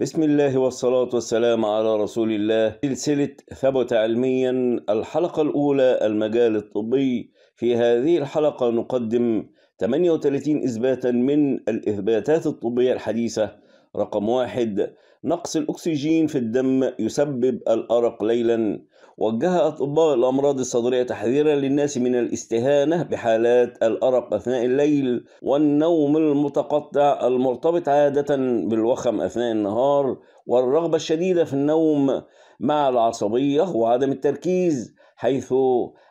بسم الله والصلاة والسلام على رسول الله سلسلة ثبت علميا الحلقة الأولى المجال الطبي في هذه الحلقة نقدم 38 إثباتا من الإثباتات الطبية الحديثة رقم واحد نقص الأكسجين في الدم يسبب الأرق ليلا وجه أطباء الأمراض الصدرية تحذيرا للناس من الاستهانة بحالات الأرق أثناء الليل والنوم المتقطع المرتبط عادة بالوخم أثناء النهار والرغبة الشديدة في النوم مع العصبية وعدم التركيز حيث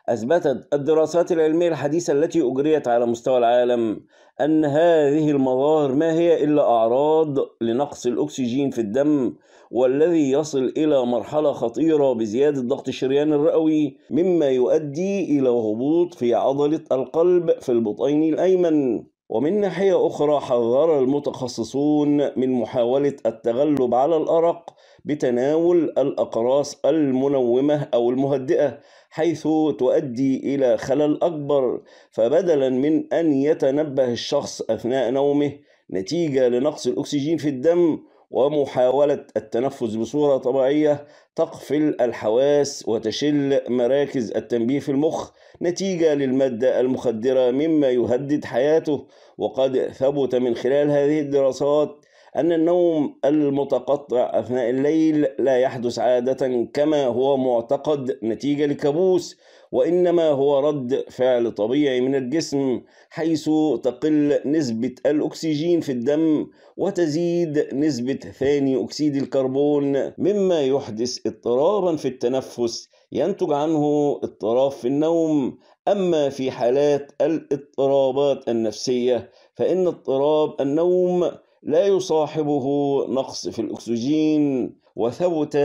أثبتت الدراسات العلمية الحديثة التي أجريت على مستوى العالم أن هذه المظاهر ما هي إلا أعراض لنقص الأكسجين في الدم والذي يصل إلى مرحلة خطيرة بزيادة ضغط الشريان الرئوي مما يؤدي إلى هبوط في عضلة القلب في البطين الأيمن ومن ناحية أخرى حذر المتخصصون من محاولة التغلب على الأرق بتناول الأقراص المنومة أو المهدئة حيث تؤدي إلى خلل أكبر فبدلا من أن يتنبه الشخص أثناء نومه نتيجة لنقص الأكسجين في الدم ومحاولة التنفس بصورة طبيعية تقفل الحواس وتشل مراكز التنبيه في المخ نتيجة للمادة المخدرة مما يهدد حياته وقد ثبت من خلال هذه الدراسات أن النوم المتقطع أثناء الليل لا يحدث عادة كما هو معتقد نتيجة لكابوس وإنما هو رد فعل طبيعي من الجسم حيث تقل نسبة الأكسجين في الدم وتزيد نسبة ثاني أكسيد الكربون مما يحدث اضطرابا في التنفس ينتج عنه اضطراب في النوم أما في حالات الاضطرابات النفسية فإن اضطراب النوم لا يصاحبه نقص في الأكسجين وثبت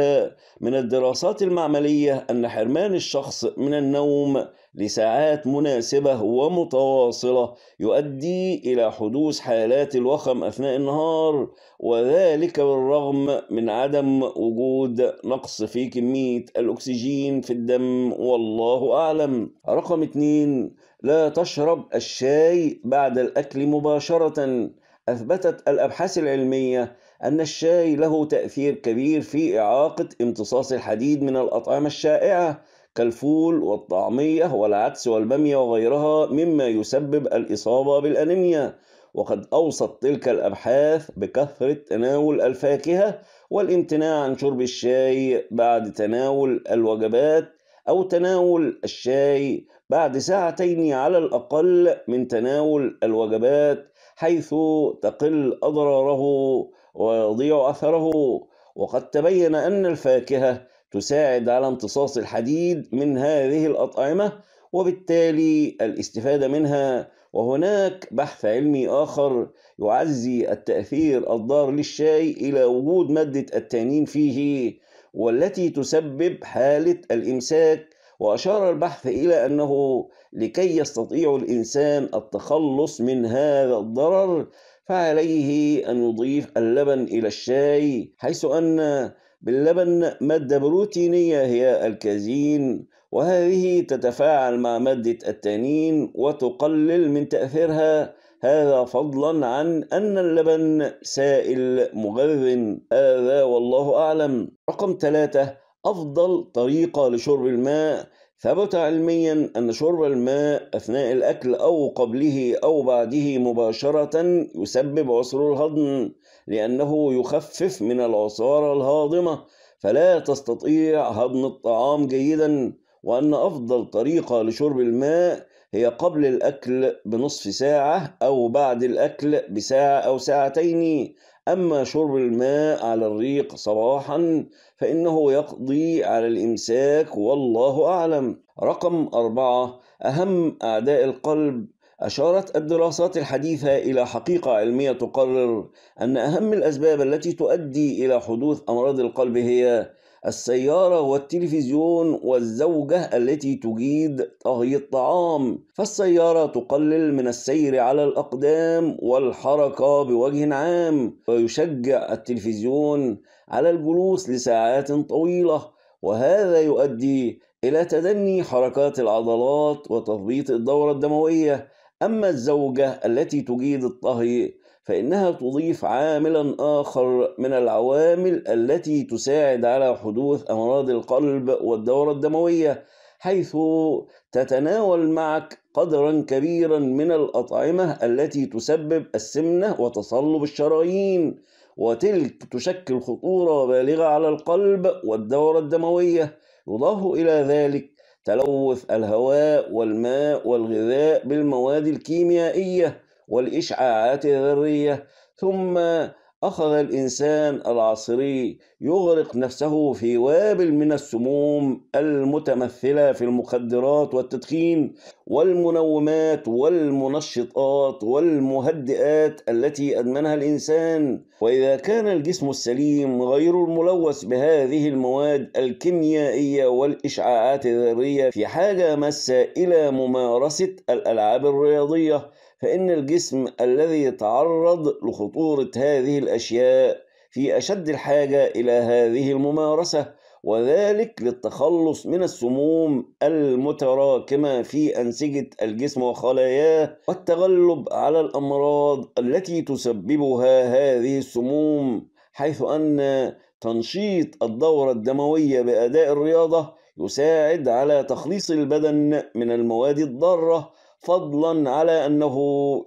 من الدراسات المعملية أن حرمان الشخص من النوم لساعات مناسبة ومتواصلة يؤدي إلى حدوث حالات الوخم أثناء النهار وذلك بالرغم من عدم وجود نقص في كمية الأكسجين في الدم والله أعلم رقم 2 لا تشرب الشاي بعد الأكل مباشرة أثبتت الأبحاث العلمية أن الشاي له تأثير كبير في إعاقة امتصاص الحديد من الأطعمة الشائعة كالفول والطعمية والعدس والبامية وغيرها مما يسبب الإصابة بالأنيميا وقد أوصت تلك الأبحاث بكثرة تناول الفاكهة والامتناع عن شرب الشاي بعد تناول الوجبات أو تناول الشاي بعد ساعتين على الأقل من تناول الوجبات حيث تقل أضراره ويضيع أثره وقد تبين أن الفاكهة تساعد على امتصاص الحديد من هذه الأطعمة وبالتالي الاستفادة منها وهناك بحث علمي آخر يعزي التأثير الضار للشاي إلى وجود مادة التانين فيه والتي تسبب حالة الإمساك وأشار البحث إلى أنه لكي يستطيع الإنسان التخلص من هذا الضرر فعليه أن يضيف اللبن إلى الشاي حيث أن باللبن مادة بروتينية هي الكازين وهذه تتفاعل مع مادة التانين وتقلل من تأثيرها هذا فضلا عن أن اللبن سائل مغذ هذا والله أعلم رقم ثلاثة أفضل طريقة لشرب الماء ثبت علميا أن شرب الماء أثناء الأكل أو قبله أو بعده مباشرة يسبب عسر الهضم لأنه يخفف من العصارة الهاضمة فلا تستطيع هضم الطعام جيدا وأن أفضل طريقة لشرب الماء هي قبل الأكل بنصف ساعة أو بعد الأكل بساعة أو ساعتين أما شرب الماء على الريق صباحا فإنه يقضي على الإمساك والله أعلم رقم أربعة أهم أعداء القلب أشارت الدراسات الحديثة إلى حقيقة علمية تقرر أن أهم الأسباب التي تؤدي إلى حدوث أمراض القلب هي السيارة والتلفزيون والزوجة التي تجيد طهي الطعام فالسيارة تقلل من السير على الأقدام والحركة بوجه عام ويشجع التلفزيون على الجلوس لساعات طويلة وهذا يؤدي إلى تدني حركات العضلات وتضبيط الدورة الدموية أما الزوجة التي تجيد الطهي فإنها تضيف عاملا آخر من العوامل التي تساعد على حدوث أمراض القلب والدورة الدموية حيث تتناول معك قدرا كبيرا من الأطعمة التي تسبب السمنة وتصلب الشرايين وتلك تشكل خطورة بالغة على القلب والدورة الدموية يضاف إلى ذلك تلوث الهواء والماء والغذاء بالمواد الكيميائية والإشعاعات الذرية ثم أخذ الإنسان العصري يغرق نفسه في وابل من السموم المتمثلة في المخدرات والتدخين والمنومات والمنشطات والمهدئات التي أدمنها الإنسان وإذا كان الجسم السليم غير الملوث بهذه المواد الكيميائية والإشعاعات الذرية في حاجة ماسة إلى ممارسة الألعاب الرياضية فإن الجسم الذي يتعرض لخطورة هذه الأشياء في أشد الحاجة إلى هذه الممارسة وذلك للتخلص من السموم المتراكمة في أنسجة الجسم وخلاياه والتغلب على الأمراض التي تسببها هذه السموم حيث أن تنشيط الدورة الدموية بأداء الرياضة يساعد على تخليص البدن من المواد الضارة فضلا على أنه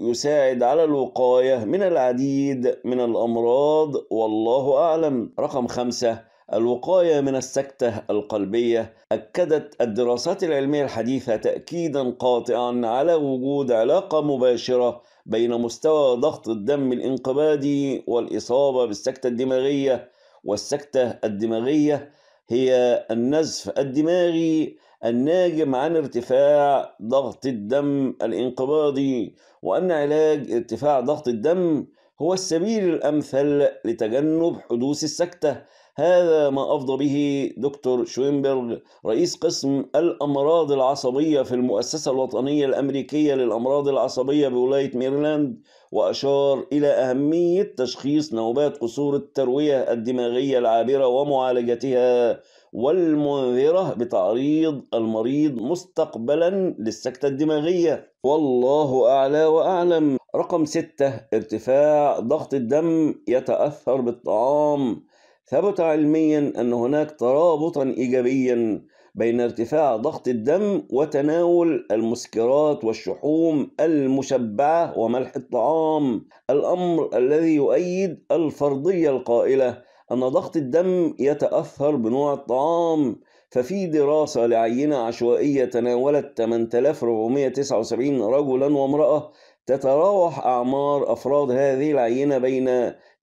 يساعد على الوقاية من العديد من الأمراض والله أعلم رقم خمسة الوقاية من السكتة القلبية أكدت الدراسات العلمية الحديثة تأكيدا قاطعا على وجود علاقة مباشرة بين مستوى ضغط الدم الانقباضي والإصابة بالسكتة الدماغية والسكتة الدماغية هي النزف الدماغي الناجم عن ارتفاع ضغط الدم الانقباضي وأن علاج ارتفاع ضغط الدم هو السبيل الأمثل لتجنب حدوث السكتة هذا ما أفضى به دكتور شوينبرغ رئيس قسم الأمراض العصبية في المؤسسة الوطنية الأمريكية للأمراض العصبية بولاية ميرلاند وأشار إلى أهمية تشخيص نوبات قصور التروية الدماغية العابرة ومعالجتها والمنذرة بتعريض المريض مستقبلا للسكتة الدماغية والله أعلى وأعلم رقم ستة ارتفاع ضغط الدم يتأثر بالطعام ثبت علميا أن هناك ترابطا إيجابيا بين ارتفاع ضغط الدم وتناول المسكرات والشحوم المشبعة وملح الطعام الأمر الذي يؤيد الفرضية القائلة أن ضغط الدم يتأثر بنوع الطعام ففي دراسة لعينة عشوائية تناولت 8479 رجلا وامرأة تتراوح أعمار أفراد هذه العينة بين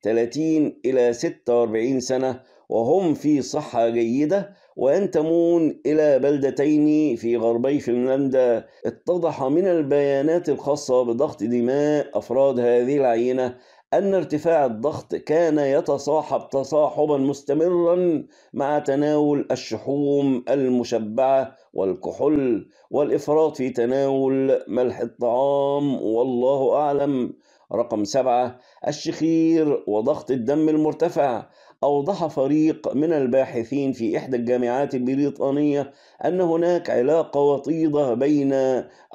30 إلى 46 سنة وهم في صحة جيدة وينتمون إلى بلدتين في غربي فنلندا اتضح من البيانات الخاصة بضغط دماء أفراد هذه العينة أن ارتفاع الضغط كان يتصاحب تصاحبا مستمرا مع تناول الشحوم المشبعة والكحول والإفراط في تناول ملح الطعام والله أعلم رقم سبعة الشخير وضغط الدم المرتفع أوضح فريق من الباحثين في إحدى الجامعات البريطانية أن هناك علاقة وطيدة بين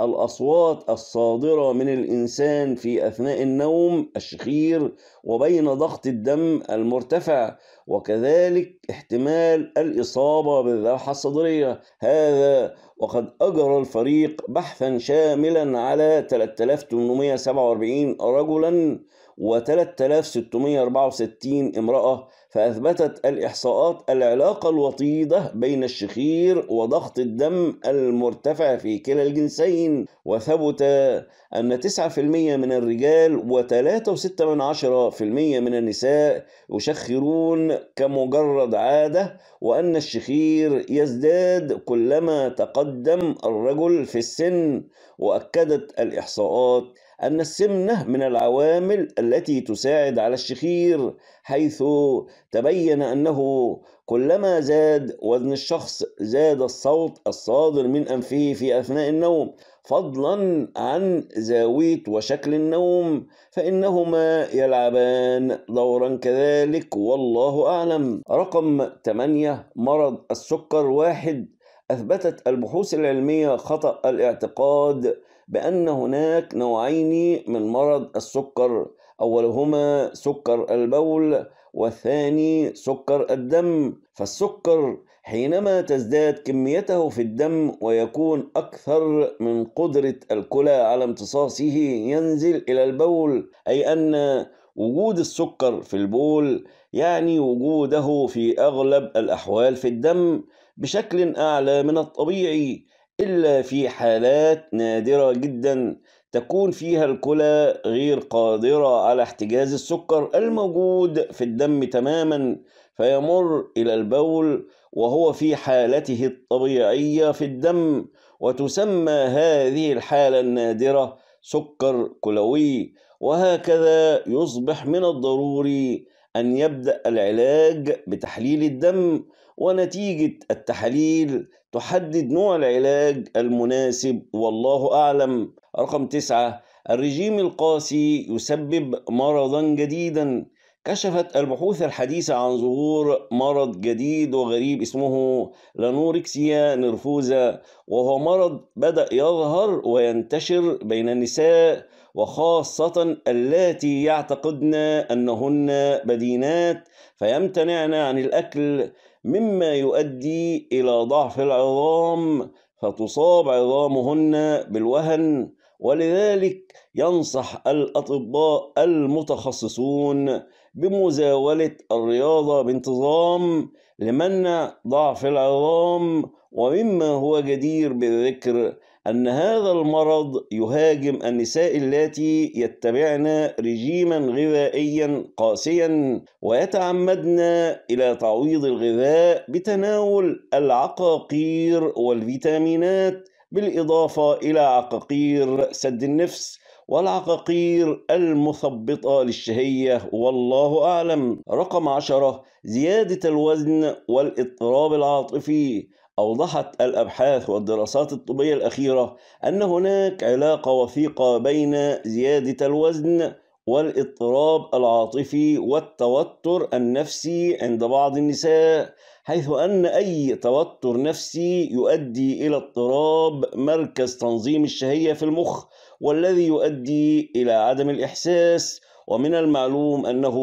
الأصوات الصادرة من الإنسان في أثناء النوم الشخير وبين ضغط الدم المرتفع وكذلك احتمال الإصابة بالذبحة الصدرية هذا وقد أجرى الفريق بحثا شاملا على 3847 رجلا و 3664 امرأة فأثبتت الإحصاءات العلاقة الوطيدة بين الشخير وضغط الدم المرتفع في كلا الجنسين وثبت أن 9% من الرجال و3.6% من النساء يشخرون كمجرد عادة وأن الشخير يزداد كلما تقدم الرجل في السن وأكدت الإحصاءات أن السمنة من العوامل التي تساعد على الشخير حيث تبين أنه كلما زاد وزن الشخص زاد الصوت الصادر من أنفه في أثناء النوم فضلا عن زاوية وشكل النوم فإنهما يلعبان دورا كذلك والله أعلم رقم 8 مرض السكر واحد أثبتت البحوث العلمية خطأ الاعتقاد بأن هناك نوعين من مرض السكر أولهما سكر البول والثاني سكر الدم فالسكر حينما تزداد كميته في الدم ويكون أكثر من قدرة الكلى على امتصاصه ينزل إلى البول أي أن وجود السكر في البول يعني وجوده في أغلب الأحوال في الدم بشكل أعلى من الطبيعي إلا في حالات نادرة جدا تكون فيها الكلى غير قادرة على احتجاز السكر الموجود في الدم تماما فيمر إلى البول وهو في حالته الطبيعية في الدم وتسمى هذه الحالة النادرة سكر كلوي وهكذا يصبح من الضروري أن يبدأ العلاج بتحليل الدم ونتيجة التحاليل تحدد نوع العلاج المناسب والله أعلم رقم تسعة الرجيم القاسي يسبب مرضا جديدا كشفت البحوث الحديثة عن ظهور مرض جديد وغريب اسمه لانوركسيا نرفوزا وهو مرض بدأ يظهر وينتشر بين النساء وخاصة اللاتي يعتقدن أنهن بدينات فيمتنعن عن الأكل مما يؤدي إلى ضعف العظام فتصاب عظامهن بالوهن ولذلك ينصح الأطباء المتخصصون بمزاولة الرياضة بانتظام لمنع ضعف العظام ومما هو جدير بالذكر أن هذا المرض يهاجم النساء اللاتي يتبعن رجيما غذائيا قاسيا ويتعمدن إلى تعويض الغذاء بتناول العقاقير والفيتامينات بالإضافة إلى عقاقير سد النفس والعقاقير المثبطة للشهية والله أعلم رقم عشرة زيادة الوزن والاضطراب العاطفي أوضحت الأبحاث والدراسات الطبية الأخيرة أن هناك علاقة وثيقة بين زيادة الوزن والاضطراب العاطفي والتوتر النفسي عند بعض النساء حيث أن أي توتر نفسي يؤدي إلى اضطراب مركز تنظيم الشهية في المخ والذي يؤدي إلى عدم الإحساس ومن المعلوم أنه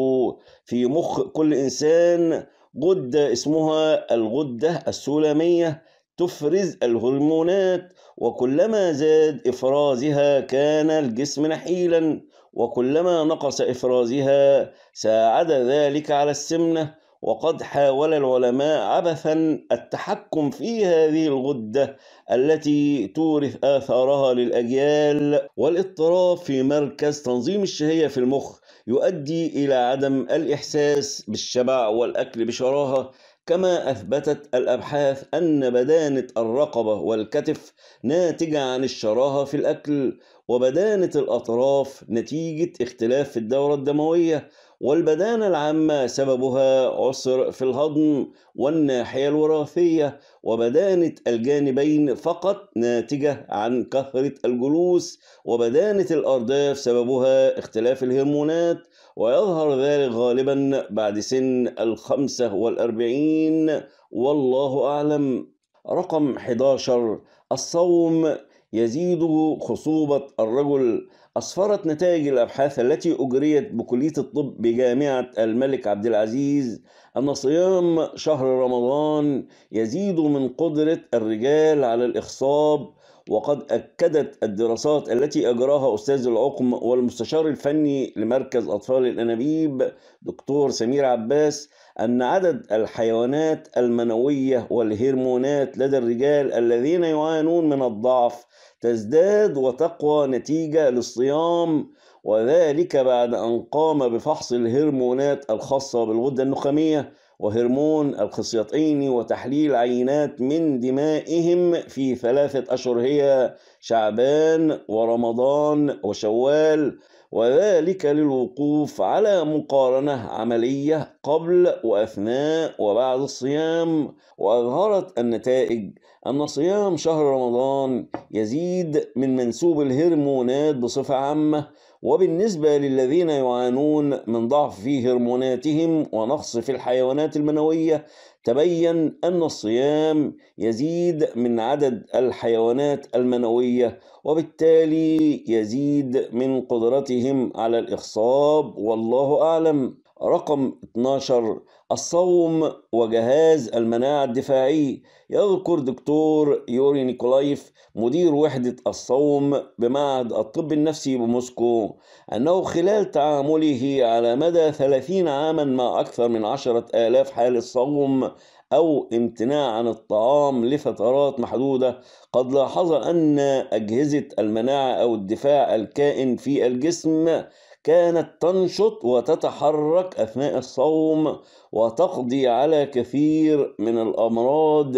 في مخ كل إنسان غدة اسمها الغدة السلامية تفرز الهرمونات وكلما زاد إفرازها كان الجسم نحيلا وكلما نقص إفرازها ساعد ذلك على السمنة وقد حاول العلماء عبثا التحكم في هذه الغدة التي تورث آثارها للأجيال والاضطراب في مركز تنظيم الشهية في المخ يؤدي إلى عدم الإحساس بالشبع والأكل بشراهة كما أثبتت الأبحاث أن بدانة الرقبة والكتف ناتجة عن الشراهة في الأكل وبدانة الأطراف نتيجة اختلاف الدورة الدموية والبدانة العامة سببها عسر في الهضم والناحية الوراثية وبدانة الجانبين فقط ناتجة عن كثرة الجلوس وبدانة الأرداف سببها اختلاف الهرمونات ويظهر ذلك غالبا بعد سن الخمسة والأربعين والله أعلم رقم 11 الصوم يزيد خصوبة الرجل أسفرت نتائج الأبحاث التي أجريت بكلية الطب بجامعة الملك عبد العزيز أن صيام شهر رمضان يزيد من قدرة الرجال على الإخصاب وقد أكدت الدراسات التي أجراها أستاذ العقم والمستشار الفني لمركز أطفال الأنابيب دكتور سمير عباس أن عدد الحيوانات المنوية والهرمونات لدى الرجال الذين يعانون من الضعف تزداد وتقوى نتيجة للصيام وذلك بعد أن قام بفحص الهرمونات الخاصة بالغدة النخامية وهرمون الخصيتين وتحليل عينات من دمائهم في ثلاثة أشهر هي شعبان ورمضان وشوال وذلك للوقوف على مقارنة عملية قبل وأثناء وبعد الصيام وأظهرت النتائج أن صيام شهر رمضان يزيد من منسوب الهرمونات بصفة عامة وبالنسبة للذين يعانون من ضعف في هرموناتهم ونقص في الحيوانات المنوية تبين أن الصيام يزيد من عدد الحيوانات المنوية وبالتالي يزيد من قدرتهم على الإخصاب والله أعلم رقم 12 الصوم وجهاز المناعة الدفاعي يذكر دكتور يوري نيكولايف مدير وحدة الصوم بمعهد الطب النفسي بموسكو أنه خلال تعامله على مدى 30 عاما مع أكثر من 10 آلاف حالة صوم أو امتناع عن الطعام لفترات محدودة قد لاحظ أن أجهزة المناعة أو الدفاع الكائن في الجسم كانت تنشط وتتحرك أثناء الصوم وتقضي على كثير من الأمراض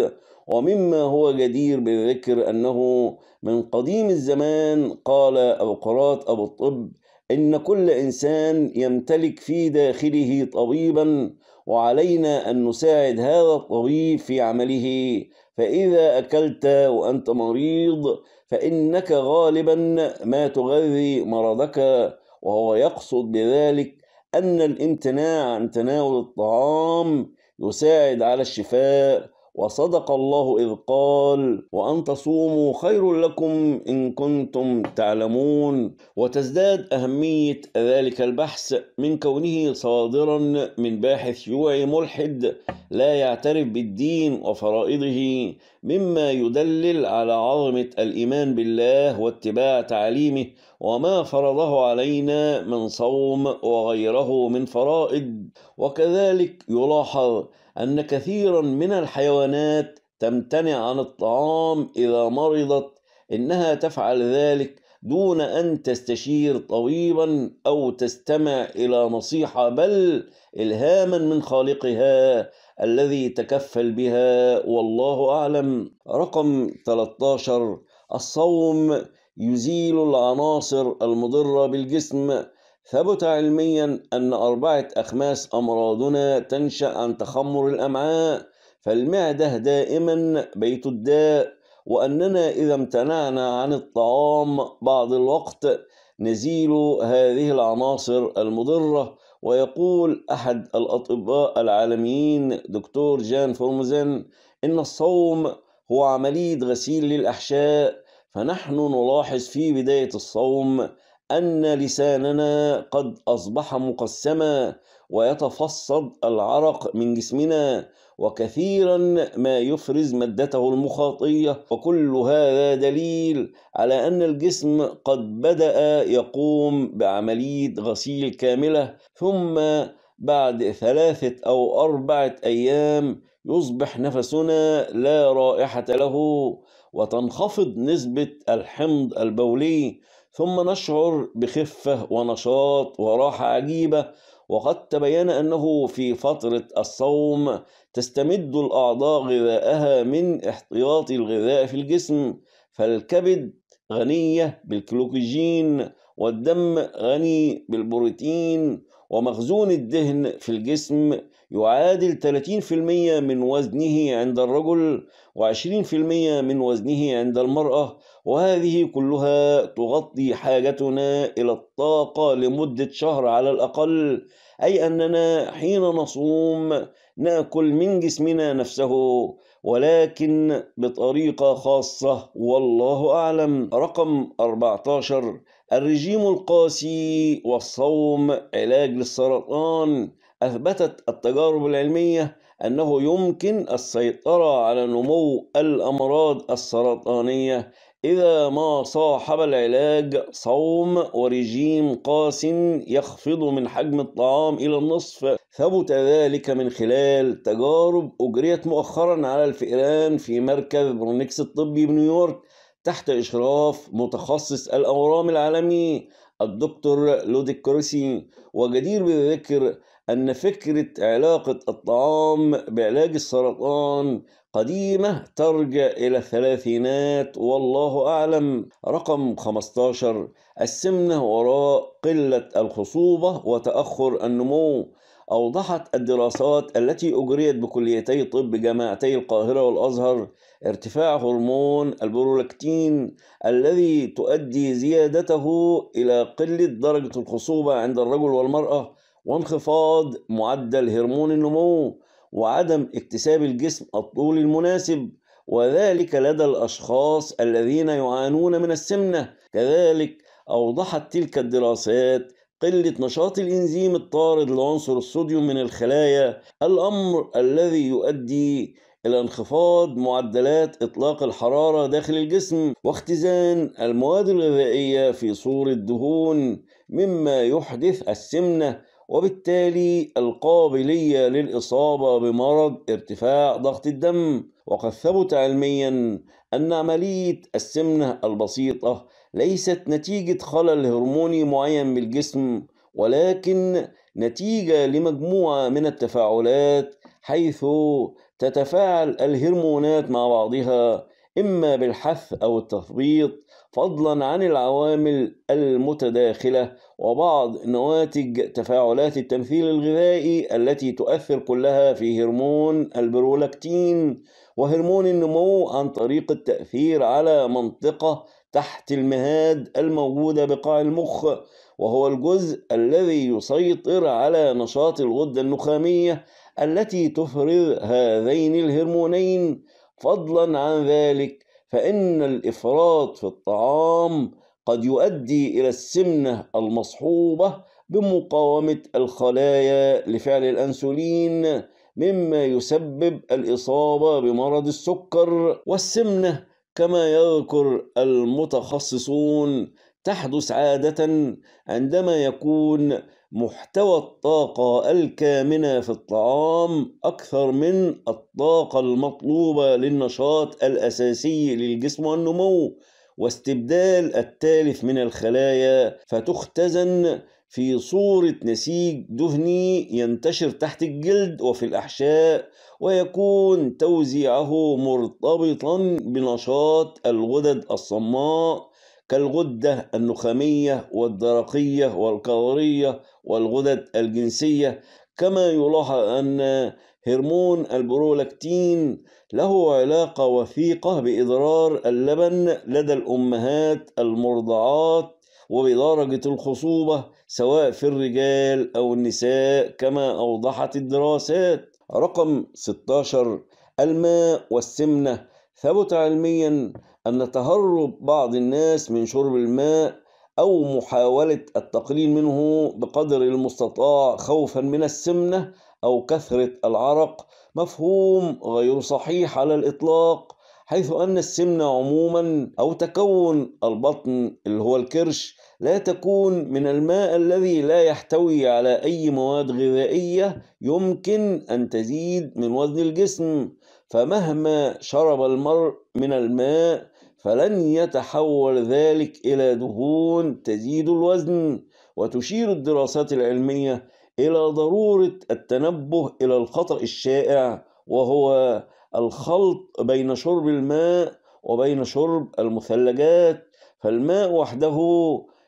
ومما هو جدير بالذكر أنه من قديم الزمان قال أبو قرات أبو الطب إن كل إنسان يمتلك في داخله طبيبا وعلينا أن نساعد هذا الطبيب في عمله فإذا أكلت وأنت مريض فإنك غالبا ما تغذي مرضك وهو يقصد بذلك أن الامتناع عن تناول الطعام يساعد على الشفاء وصدق الله إذ قال وأن تصوموا خير لكم إن كنتم تعلمون وتزداد أهمية ذلك البحث من كونه صادرا من باحث شيوعي ملحد لا يعترف بالدين وفرائضه مما يدلل على عظمة الإيمان بالله واتباع تعاليمه وما فرضه علينا من صوم وغيره من فرائض وكذلك يلاحظ أن كثيرا من الحيوانات تمتنع عن الطعام إذا مرضت إنها تفعل ذلك دون أن تستشير طبيبا أو تستمع إلى نصيحة بل إلهاما من خالقها الذي تكفل بها والله أعلم رقم 13 الصوم يزيل العناصر المضرة بالجسم ثبت علميا أن أربعة أخماس أمراضنا تنشأ عن تخمر الأمعاء فالمعدة دائما بيت الداء وأننا إذا امتنعنا عن الطعام بعض الوقت نزيل هذه العناصر المضرة ويقول أحد الأطباء العالميين دكتور جان فورمزن إن الصوم هو عملية غسيل للأحشاء فنحن نلاحظ في بداية الصوم أن لساننا قد أصبح مقسما ويتفصد العرق من جسمنا وكثيرا ما يفرز مادته المخاطية وكل هذا دليل على أن الجسم قد بدأ يقوم بعملية غسيل كاملة ثم بعد ثلاثة أو أربعة أيام يصبح نفسنا لا رائحة له وتنخفض نسبة الحمض البولي ثم نشعر بخفة ونشاط وراحة عجيبة وقد تبين أنه في فترة الصوم تستمد الأعضاء غذاءها من احتياط الغذاء في الجسم فالكبد غنية بالكلوكوجين والدم غني بالبروتين ومخزون الدهن في الجسم يعادل 30% من وزنه عند الرجل و20% من وزنه عند المرأة وهذه كلها تغطي حاجتنا إلى الطاقة لمدة شهر على الأقل أي أننا حين نصوم نأكل من جسمنا نفسه ولكن بطريقة خاصة والله أعلم رقم 14 الرجيم القاسي والصوم علاج للسرطان أثبتت التجارب العلمية أنه يمكن السيطرة على نمو الأمراض السرطانية إذا ما صاحب العلاج صوم ورجيم قاس يخفض من حجم الطعام إلى النصف ثبت ذلك من خلال تجارب أجريت مؤخرا على الفئران في مركز برونكس الطبي بنيويورك تحت إشراف متخصص الأورام العالمي الدكتور لوديك كروسي وجدير بالذكر أن فكرة علاقة الطعام بعلاج السرطان قديمة ترجع إلى الثلاثينات والله أعلم رقم 15 السمنة وراء قلة الخصوبة وتأخر النمو أوضحت الدراسات التي أجريت بكليتي طب جامعتي القاهرة والأزهر ارتفاع هرمون البرولاكتين الذي تؤدي زيادته إلى قلة درجة الخصوبة عند الرجل والمرأة وانخفاض معدل هرمون النمو وعدم اكتساب الجسم الطول المناسب وذلك لدى الأشخاص الذين يعانون من السمنة كذلك أوضحت تلك الدراسات قلة نشاط الإنزيم الطارد لعنصر الصوديوم من الخلايا الأمر الذي يؤدي إلى انخفاض معدلات إطلاق الحرارة داخل الجسم واختزان المواد الغذائية في صورة دهون مما يحدث السمنة وبالتالي القابلية للإصابة بمرض ارتفاع ضغط الدم وقد ثبت علميا أن عملية السمنة البسيطة ليست نتيجة خلل هرموني معين بالجسم ولكن نتيجة لمجموعة من التفاعلات حيث تتفاعل الهرمونات مع بعضها إما بالحث أو التثبيط فضلا عن العوامل المتداخلة وبعض نواتج تفاعلات التمثيل الغذائي التي تؤثر كلها في هرمون البرولاكتين وهرمون النمو عن طريق التأثير على منطقة تحت المهاد الموجودة بقاع المخ وهو الجزء الذي يسيطر على نشاط الغدة النخامية التي تفرز هذين الهرمونين فضلا عن ذلك فإن الإفراط في الطعام قد يؤدي إلى السمنة المصحوبة بمقاومة الخلايا لفعل الأنسولين مما يسبب الإصابة بمرض السكر والسمنة كما يذكر المتخصصون تحدث عادة عندما يكون محتوى الطاقة الكامنة في الطعام أكثر من الطاقة المطلوبة للنشاط الأساسي للجسم والنمو واستبدال التالف من الخلايا فتختزن في صورة نسيج دهني ينتشر تحت الجلد وفي الأحشاء ويكون توزيعه مرتبطا بنشاط الغدد الصماء كالغدة النخامية والدرقية والكظرية والغدد الجنسية كما يلاحظ أن هرمون البرولاكتين له علاقة وثيقة بإضرار اللبن لدى الأمهات المرضعات وبدرجة الخصوبة سواء في الرجال أو النساء كما أوضحت الدراسات رقم 16 الماء والسمنة ثبت علميا أن تهرب بعض الناس من شرب الماء أو محاولة التقليل منه بقدر المستطاع خوفا من السمنة أو كثرة العرق مفهوم غير صحيح على الإطلاق حيث أن السمنة عموما أو تكون البطن اللي هو الكرش لا تكون من الماء الذي لا يحتوي على أي مواد غذائية يمكن أن تزيد من وزن الجسم فمهما شرب المرء من الماء فلن يتحول ذلك إلى دهون تزيد الوزن وتشير الدراسات العلمية إلى ضرورة التنبه إلى الخطأ الشائع وهو الخلط بين شرب الماء وبين شرب المثلجات فالماء وحده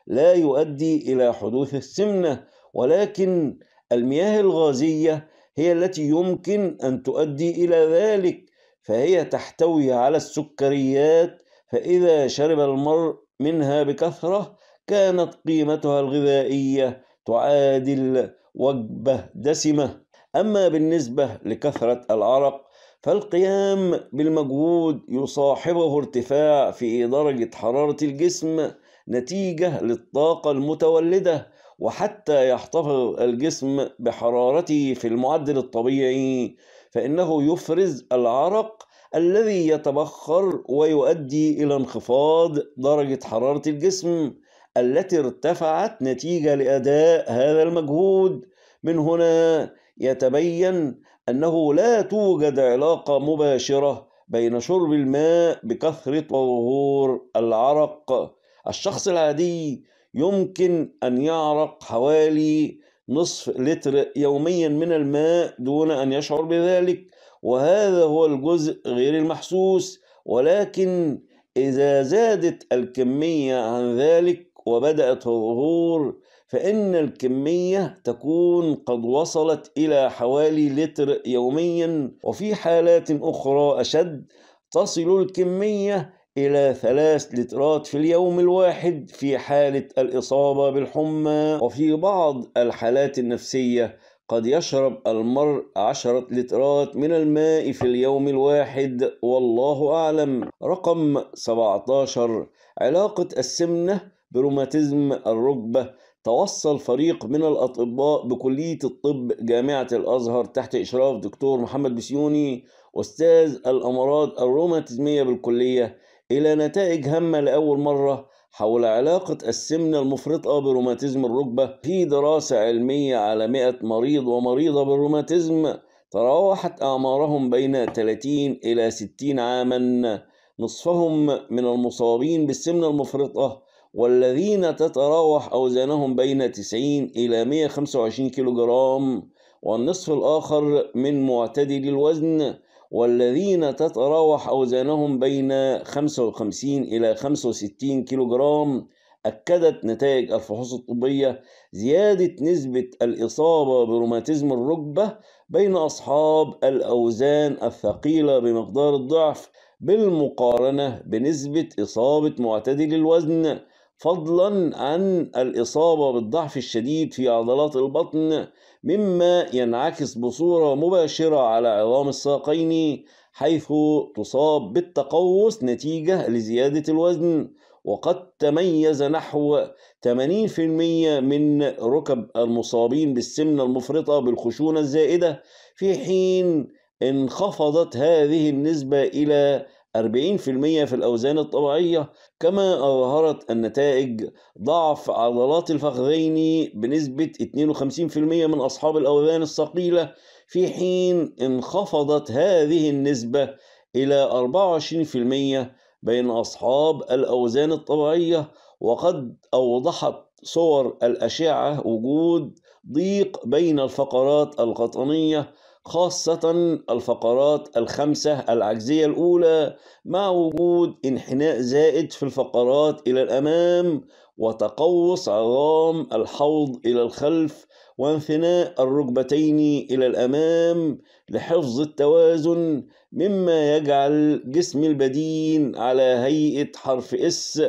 لا يؤدي إلى حدوث السمنة ولكن المياه الغازية هي التي يمكن أن تؤدي إلى ذلك فهي تحتوي على السكريات فإذا شرب المرء منها بكثرة كانت قيمتها الغذائية تعادل وجبة دسمة أما بالنسبة لكثرة العرق فالقيام بالمجهود يصاحبه ارتفاع في درجة حرارة الجسم نتيجة للطاقة المتولدة وحتى يحتفظ الجسم بحرارته في المعدل الطبيعي فإنه يفرز العرق الذي يتبخر ويؤدي إلى انخفاض درجة حرارة الجسم التي ارتفعت نتيجة لأداء هذا المجهود من هنا يتبين أنه لا توجد علاقة مباشرة بين شرب الماء بكثرة وظهور العرق الشخص العادي يمكن أن يعرق حوالي نصف لتر يوميا من الماء دون أن يشعر بذلك وهذا هو الجزء غير المحسوس ولكن إذا زادت الكمية عن ذلك وبدأت الظهور فإن الكمية تكون قد وصلت إلى حوالي لتر يوميا وفي حالات أخرى أشد تصل الكمية إلى ثلاث لترات في اليوم الواحد في حالة الإصابة بالحمى وفي بعض الحالات النفسية قد يشرب المرء عشرة لترات من الماء في اليوم الواحد والله أعلم رقم 17 علاقة السمنة بروماتيزم الركبة توصل فريق من الأطباء بكلية الطب جامعة الأزهر تحت إشراف دكتور محمد بسيوني أستاذ الأمراض الروماتيزمية بالكلية إلى نتائج هامة لأول مرة حول علاقة السمنة المفرطة بروماتيزم الركبة في دراسة علمية على 100 مريض ومريضة بالروماتيزم تراوحت أعمارهم بين 30 إلى 60 عاما نصفهم من المصابين بالسمنة المفرطة والذين تتراوح أوزانهم بين 90 إلى 125 كيلو جرام والنصف الآخر من معتدل الوزن والذين تتراوح أوزانهم بين 55 إلى 65 كيلو جرام أكدت نتائج الفحوص الطبية زيادة نسبة الإصابة بروماتيزم الركبة بين أصحاب الأوزان الثقيلة بمقدار الضعف بالمقارنة بنسبة إصابة معتدل الوزن فضلا عن الإصابة بالضعف الشديد في عضلات البطن مما ينعكس بصورة مباشرة على عظام الساقين حيث تصاب بالتقوس نتيجة لزيادة الوزن وقد تميز نحو 80% من ركب المصابين بالسمنة المفرطة بالخشونة الزائدة في حين انخفضت هذه النسبة إلى 40% في الأوزان الطبيعية كما أظهرت النتائج ضعف عضلات الفخذين بنسبة 52% من أصحاب الأوزان الثقيلة في حين انخفضت هذه النسبة إلى 24% بين أصحاب الأوزان الطبيعية وقد أوضحت صور الأشعة وجود ضيق بين الفقرات القطنية خاصة الفقرات الخمسة العجزية الأولى مع وجود انحناء زائد في الفقرات إلى الأمام وتقوس عظام الحوض إلى الخلف وانثناء الركبتين إلى الأمام لحفظ التوازن مما يجعل جسم البدين على هيئة حرف إس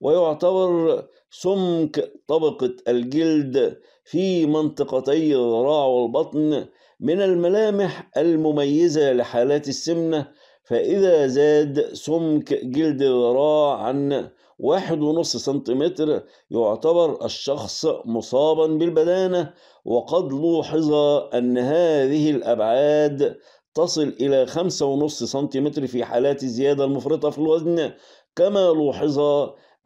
ويعتبر سمك طبقة الجلد في منطقتي الذراع والبطن من الملامح المميزة لحالات السمنة فإذا زاد سمك جلد الذراع عن واحد ونص سنتيمتر يعتبر الشخص مصابا بالبدانة وقد لوحظ أن هذه الأبعاد تصل إلى خمسة ونص سنتيمتر في حالات الزيادة المفرطة في الوزن كما لوحظ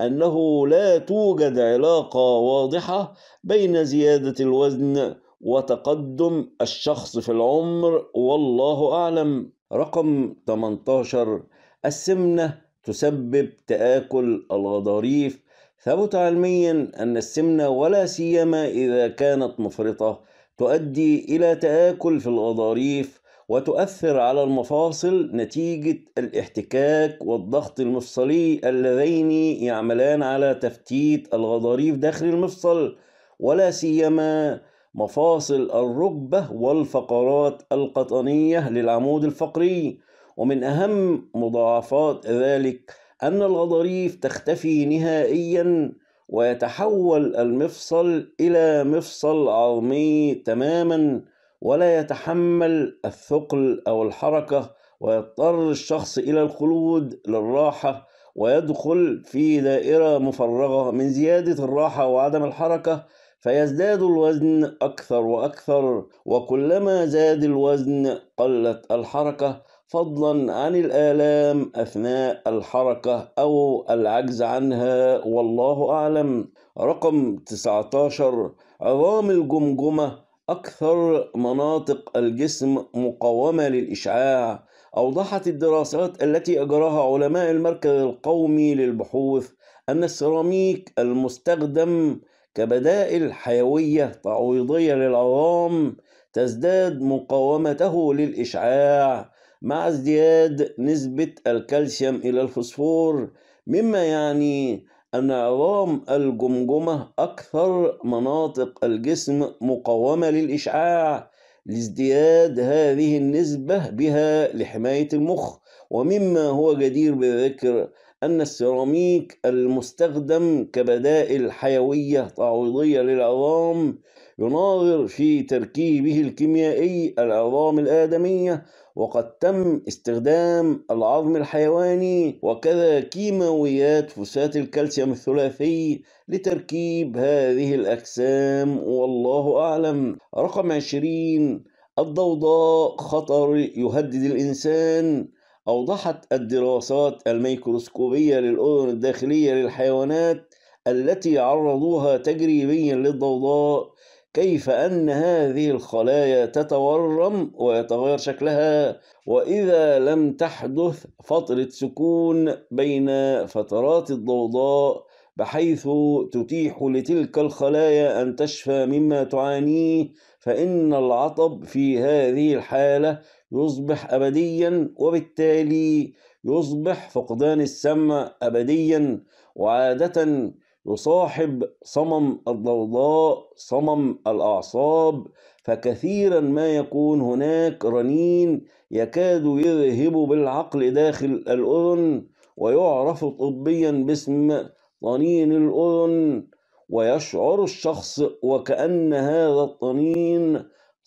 أنه لا توجد علاقة واضحة بين زيادة الوزن وتقدم الشخص في العمر والله أعلم رقم 18 السمنة تسبب تآكل الغضاريف ثبت علميا أن السمنة ولا سيما إذا كانت مفرطة تؤدي إلى تآكل في الغضاريف وتؤثر على المفاصل نتيجة الاحتكاك والضغط المفصلي اللذين يعملان على تفتيت الغضاريف داخل المفصل ولا سيما مفاصل الركبة والفقرات القطنية للعمود الفقري ومن أهم مضاعفات ذلك أن الغضاريف تختفي نهائيا ويتحول المفصل إلى مفصل عظمي تماما ولا يتحمل الثقل أو الحركة ويضطر الشخص إلى الخلود للراحة ويدخل في دائرة مفرغة من زيادة الراحة وعدم الحركة فيزداد الوزن أكثر وأكثر وكلما زاد الوزن قلت الحركة فضلا عن الآلام أثناء الحركة أو العجز عنها والله أعلم رقم 19 عظام الجمجمة أكثر مناطق الجسم مقاومة للإشعاع أوضحت الدراسات التي أجراها علماء المركز القومي للبحوث أن السيراميك المستخدم كبدائل حيوية تعويضية للعظام تزداد مقاومته للإشعاع مع ازدياد نسبة الكالسيوم إلى الفوسفور مما يعني أن عظام الجمجمة أكثر مناطق الجسم مقاومة للإشعاع لازدياد هذه النسبة بها لحماية المخ ومما هو جدير بالذكر أن السيراميك المستخدم كبدائل حيوية تعويضية للعظام يناظر في تركيبه الكيميائي العظام الآدمية وقد تم استخدام العظم الحيواني وكذا كيماويات فوسات الكالسيوم الثلاثي لتركيب هذه الأجسام والله أعلم رقم عشرين الضوضاء خطر يهدد الإنسان أوضحت الدراسات الميكروسكوبية للأذن الداخلية للحيوانات التي عرضوها تجريبيا للضوضاء كيف أن هذه الخلايا تتورم ويتغير شكلها وإذا لم تحدث فترة سكون بين فترات الضوضاء بحيث تتيح لتلك الخلايا أن تشفى مما تعانيه فإن العطب في هذه الحالة يصبح أبديا وبالتالي يصبح فقدان السمع أبديا وعادة يصاحب صمم الضوضاء صمم الأعصاب فكثيرا ما يكون هناك رنين يكاد يذهب بالعقل داخل الأذن ويعرف طبيا باسم طنين الأذن ويشعر الشخص وكأن هذا الطنين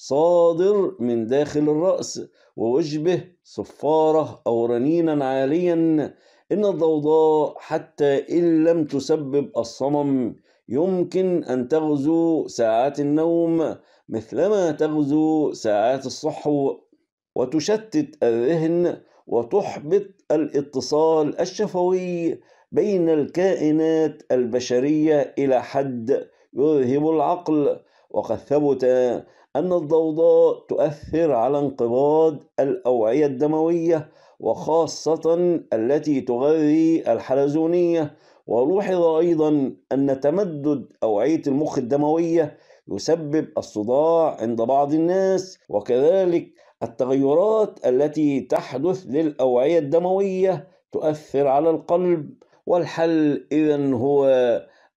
صادر من داخل الرأس ووجبه صفارة أو رنينا عاليا إن الضوضاء حتى إن لم تسبب الصمم يمكن أن تغزو ساعات النوم مثلما تغزو ساعات الصحو وتشتت الذهن وتحبط الاتصال الشفوي بين الكائنات البشرية إلى حد يذهب العقل وقد ثبت أن الضوضاء تؤثر على انقباض الأوعية الدموية وخاصة التي تغذي الحلزونية ولوحظ أيضا أن تمدد أوعية المخ الدموية يسبب الصداع عند بعض الناس وكذلك التغيرات التي تحدث للأوعية الدموية تؤثر على القلب والحل إذا هو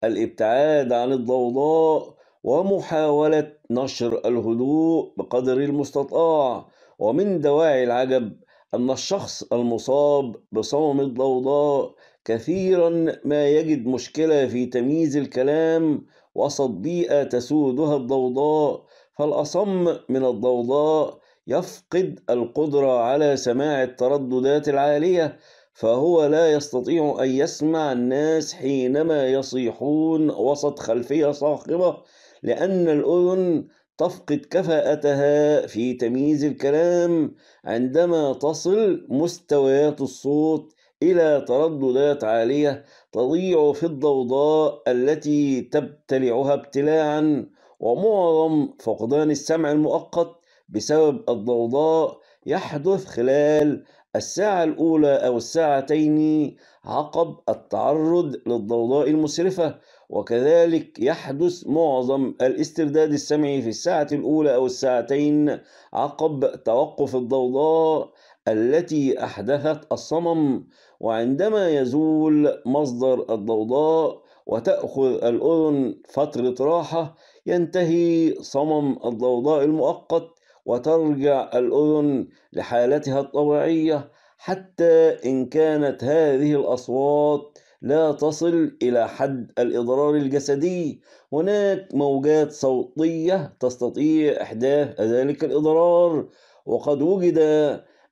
الابتعاد عن الضوضاء ومحاولة نشر الهدوء بقدر المستطاع ومن دواعي العجب أن الشخص المصاب بصمم الضوضاء كثيرا ما يجد مشكلة في تمييز الكلام وسط بيئة تسودها الضوضاء فالأصم من الضوضاء يفقد القدرة على سماع الترددات العالية فهو لا يستطيع أن يسمع الناس حينما يصيحون وسط خلفية صاخبة لأن الأذن تفقد كفاءتها في تمييز الكلام عندما تصل مستويات الصوت إلى ترددات عالية تضيع في الضوضاء التي تبتلعها ابتلاعا ومعظم فقدان السمع المؤقت بسبب الضوضاء يحدث خلال الساعة الأولى أو الساعتين عقب التعرض للضوضاء المسرفة وكذلك يحدث معظم الاسترداد السمعي في الساعة الأولى أو الساعتين عقب توقف الضوضاء التي أحدثت الصمم وعندما يزول مصدر الضوضاء وتأخذ الأذن فترة راحة ينتهي صمم الضوضاء المؤقت وترجع الأذن لحالتها الطبيعية حتى إن كانت هذه الأصوات لا تصل إلى حد الإضرار الجسدي هناك موجات صوتية تستطيع إحداث ذلك الإضرار وقد وجد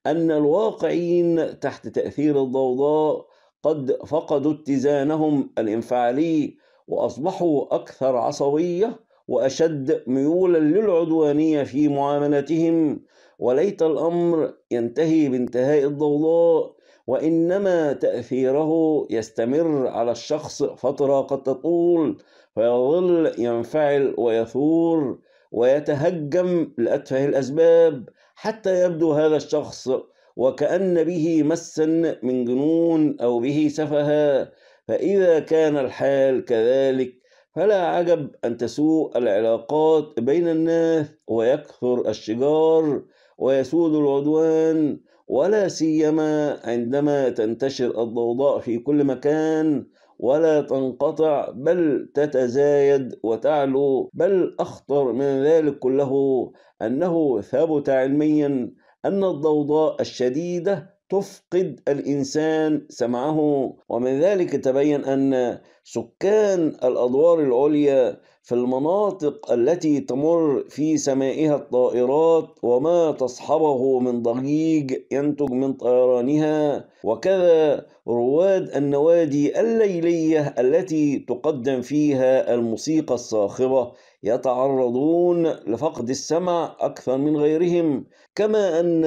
أن الواقعين تحت تأثير الضوضاء قد فقدوا اتزانهم الانفعالي وأصبحوا أكثر عصبية وأشد ميولا للعدوانية في معاملتهم وليت الأمر ينتهي بانتهاء الضوضاء وإنما تأثيره يستمر على الشخص فترة قد تطول فيظل ينفعل ويثور ويتهجم لأتفه الأسباب حتى يبدو هذا الشخص وكأن به مسا من جنون أو به سفها فإذا كان الحال كذلك فلا عجب أن تسوء العلاقات بين الناس ويكثر الشجار ويسود العدوان ولا سيما عندما تنتشر الضوضاء في كل مكان ولا تنقطع بل تتزايد وتعلو بل اخطر من ذلك كله انه ثبت علميا ان الضوضاء الشديده تفقد الإنسان سمعه ومن ذلك تبين أن سكان الأدوار العليا في المناطق التي تمر في سمائها الطائرات وما تصحبه من ضجيج ينتج من طيرانها وكذا رواد النوادي الليلية التي تقدم فيها الموسيقى الصاخبة يتعرضون لفقد السمع أكثر من غيرهم كما أن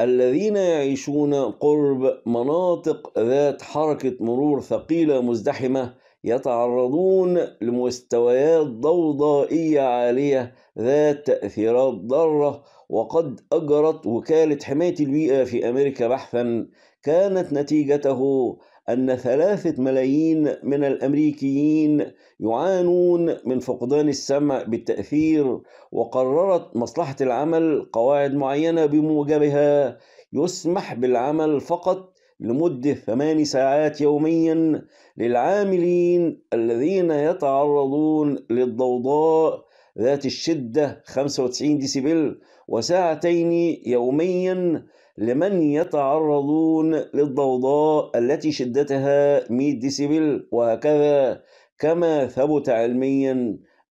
الذين يعيشون قرب مناطق ذات حركة مرور ثقيلة مزدحمة يتعرضون لمستويات ضوضائية عالية ذات تأثيرات ضارة وقد أجرت وكالة حماية البيئة في أمريكا بحثا كانت نتيجته أن ثلاثة ملايين من الأمريكيين يعانون من فقدان السمع بالتأثير وقررت مصلحة العمل قواعد معينة بموجبها يسمح بالعمل فقط لمدة ثمان ساعات يوميا للعاملين الذين يتعرضون للضوضاء ذات الشدة 95 ديسيبل وساعتين يوميا لمن يتعرضون للضوضاء التي شدتها 100 ديسيبل وهكذا كما ثبت علميا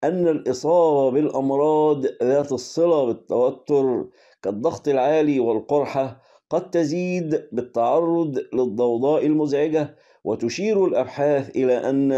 أن الإصابة بالأمراض ذات الصلة بالتوتر كالضغط العالي والقرحة قد تزيد بالتعرض للضوضاء المزعجة وتشير الأبحاث إلى أن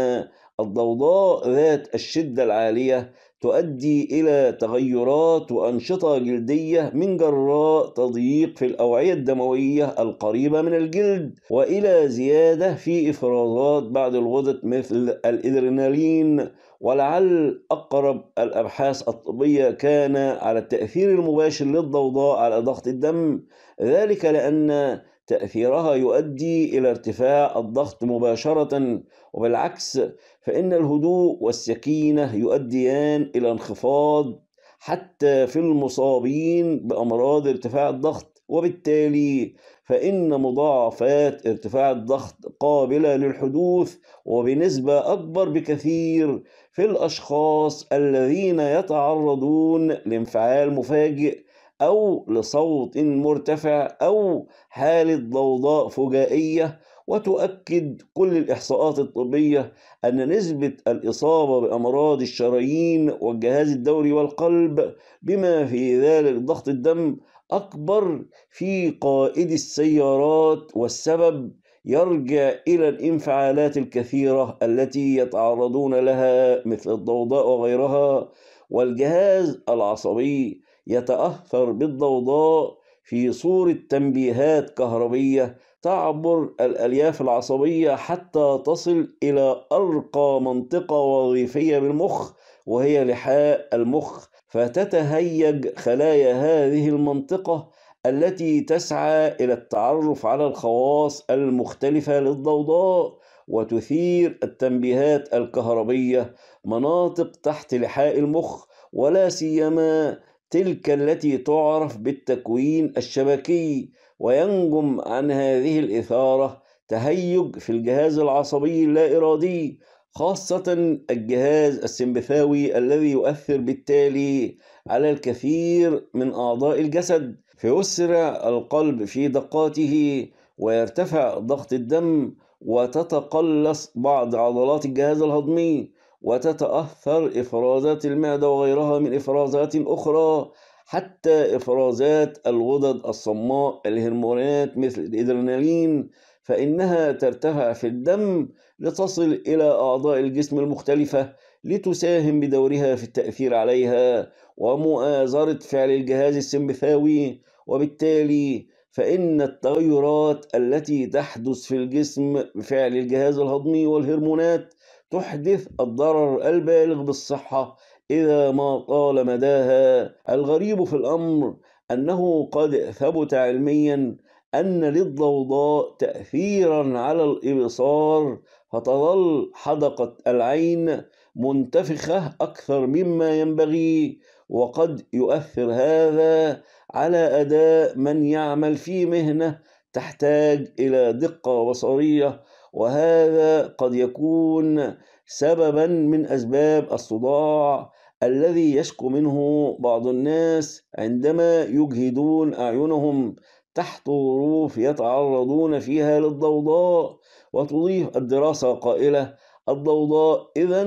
الضوضاء ذات الشدة العالية تؤدي إلى تغيرات وأنشطة جلدية من جراء تضييق في الأوعية الدموية القريبة من الجلد وإلى زيادة في إفرازات بعض الغدد مثل الإدرينالين ولعل أقرب الأبحاث الطبية كان على التأثير المباشر للضوضاء على ضغط الدم ذلك لأن تأثيرها يؤدي إلى ارتفاع الضغط مباشرة وبالعكس فإن الهدوء والسكينة يؤديان إلى انخفاض حتى في المصابين بأمراض ارتفاع الضغط وبالتالي فإن مضاعفات ارتفاع الضغط قابلة للحدوث وبنسبة أكبر بكثير في الأشخاص الذين يتعرضون لانفعال مفاجئ أو لصوت مرتفع أو حالة ضوضاء فجائية وتؤكد كل الإحصاءات الطبية أن نسبة الإصابة بأمراض الشرايين والجهاز الدوري والقلب بما في ذلك ضغط الدم أكبر في قائد السيارات والسبب يرجع إلى الانفعالات الكثيرة التي يتعرضون لها مثل الضوضاء وغيرها والجهاز العصبي يتأثر بالضوضاء في صورة تنبيهات كهربية تعبر الألياف العصبية حتى تصل إلى أرقى منطقة وظيفية بالمخ وهي لحاء المخ فتتهيج خلايا هذه المنطقة التي تسعى إلى التعرف على الخواص المختلفة للضوضاء وتثير التنبيهات الكهربية مناطق تحت لحاء المخ ولا سيما تلك التي تعرف بالتكوين الشبكي وينجم عن هذه الإثارة تهيج في الجهاز العصبي اللا إرادي خاصة الجهاز السمبثاوي الذي يؤثر بالتالي على الكثير من أعضاء الجسد فيسرع القلب في دقاته ويرتفع ضغط الدم وتتقلص بعض عضلات الجهاز الهضمي وتتأثر إفرازات المعدة وغيرها من إفرازات أخرى حتى إفرازات الغدد الصماء الهرمونات مثل الإدرينالين فإنها ترتفع في الدم لتصل إلى أعضاء الجسم المختلفة لتساهم بدورها في التأثير عليها ومؤازرة فعل الجهاز السمبثاوي وبالتالي فإن التغيرات التي تحدث في الجسم بفعل الجهاز الهضمي والهرمونات تحدث الضرر البالغ بالصحة إذا ما طال مداها الغريب في الأمر أنه قد ثبت علميا أن للضوضاء تأثيرا على الإبصار فتظل حدقة العين منتفخة أكثر مما ينبغي وقد يؤثر هذا على أداء من يعمل في مهنة تحتاج إلى دقة بصرية وهذا قد يكون سببا من أسباب الصداع الذي يشكو منه بعض الناس عندما يجهدون أعينهم تحت ظروف يتعرضون فيها للضوضاء وتضيف الدراسة قائلة الضوضاء إذا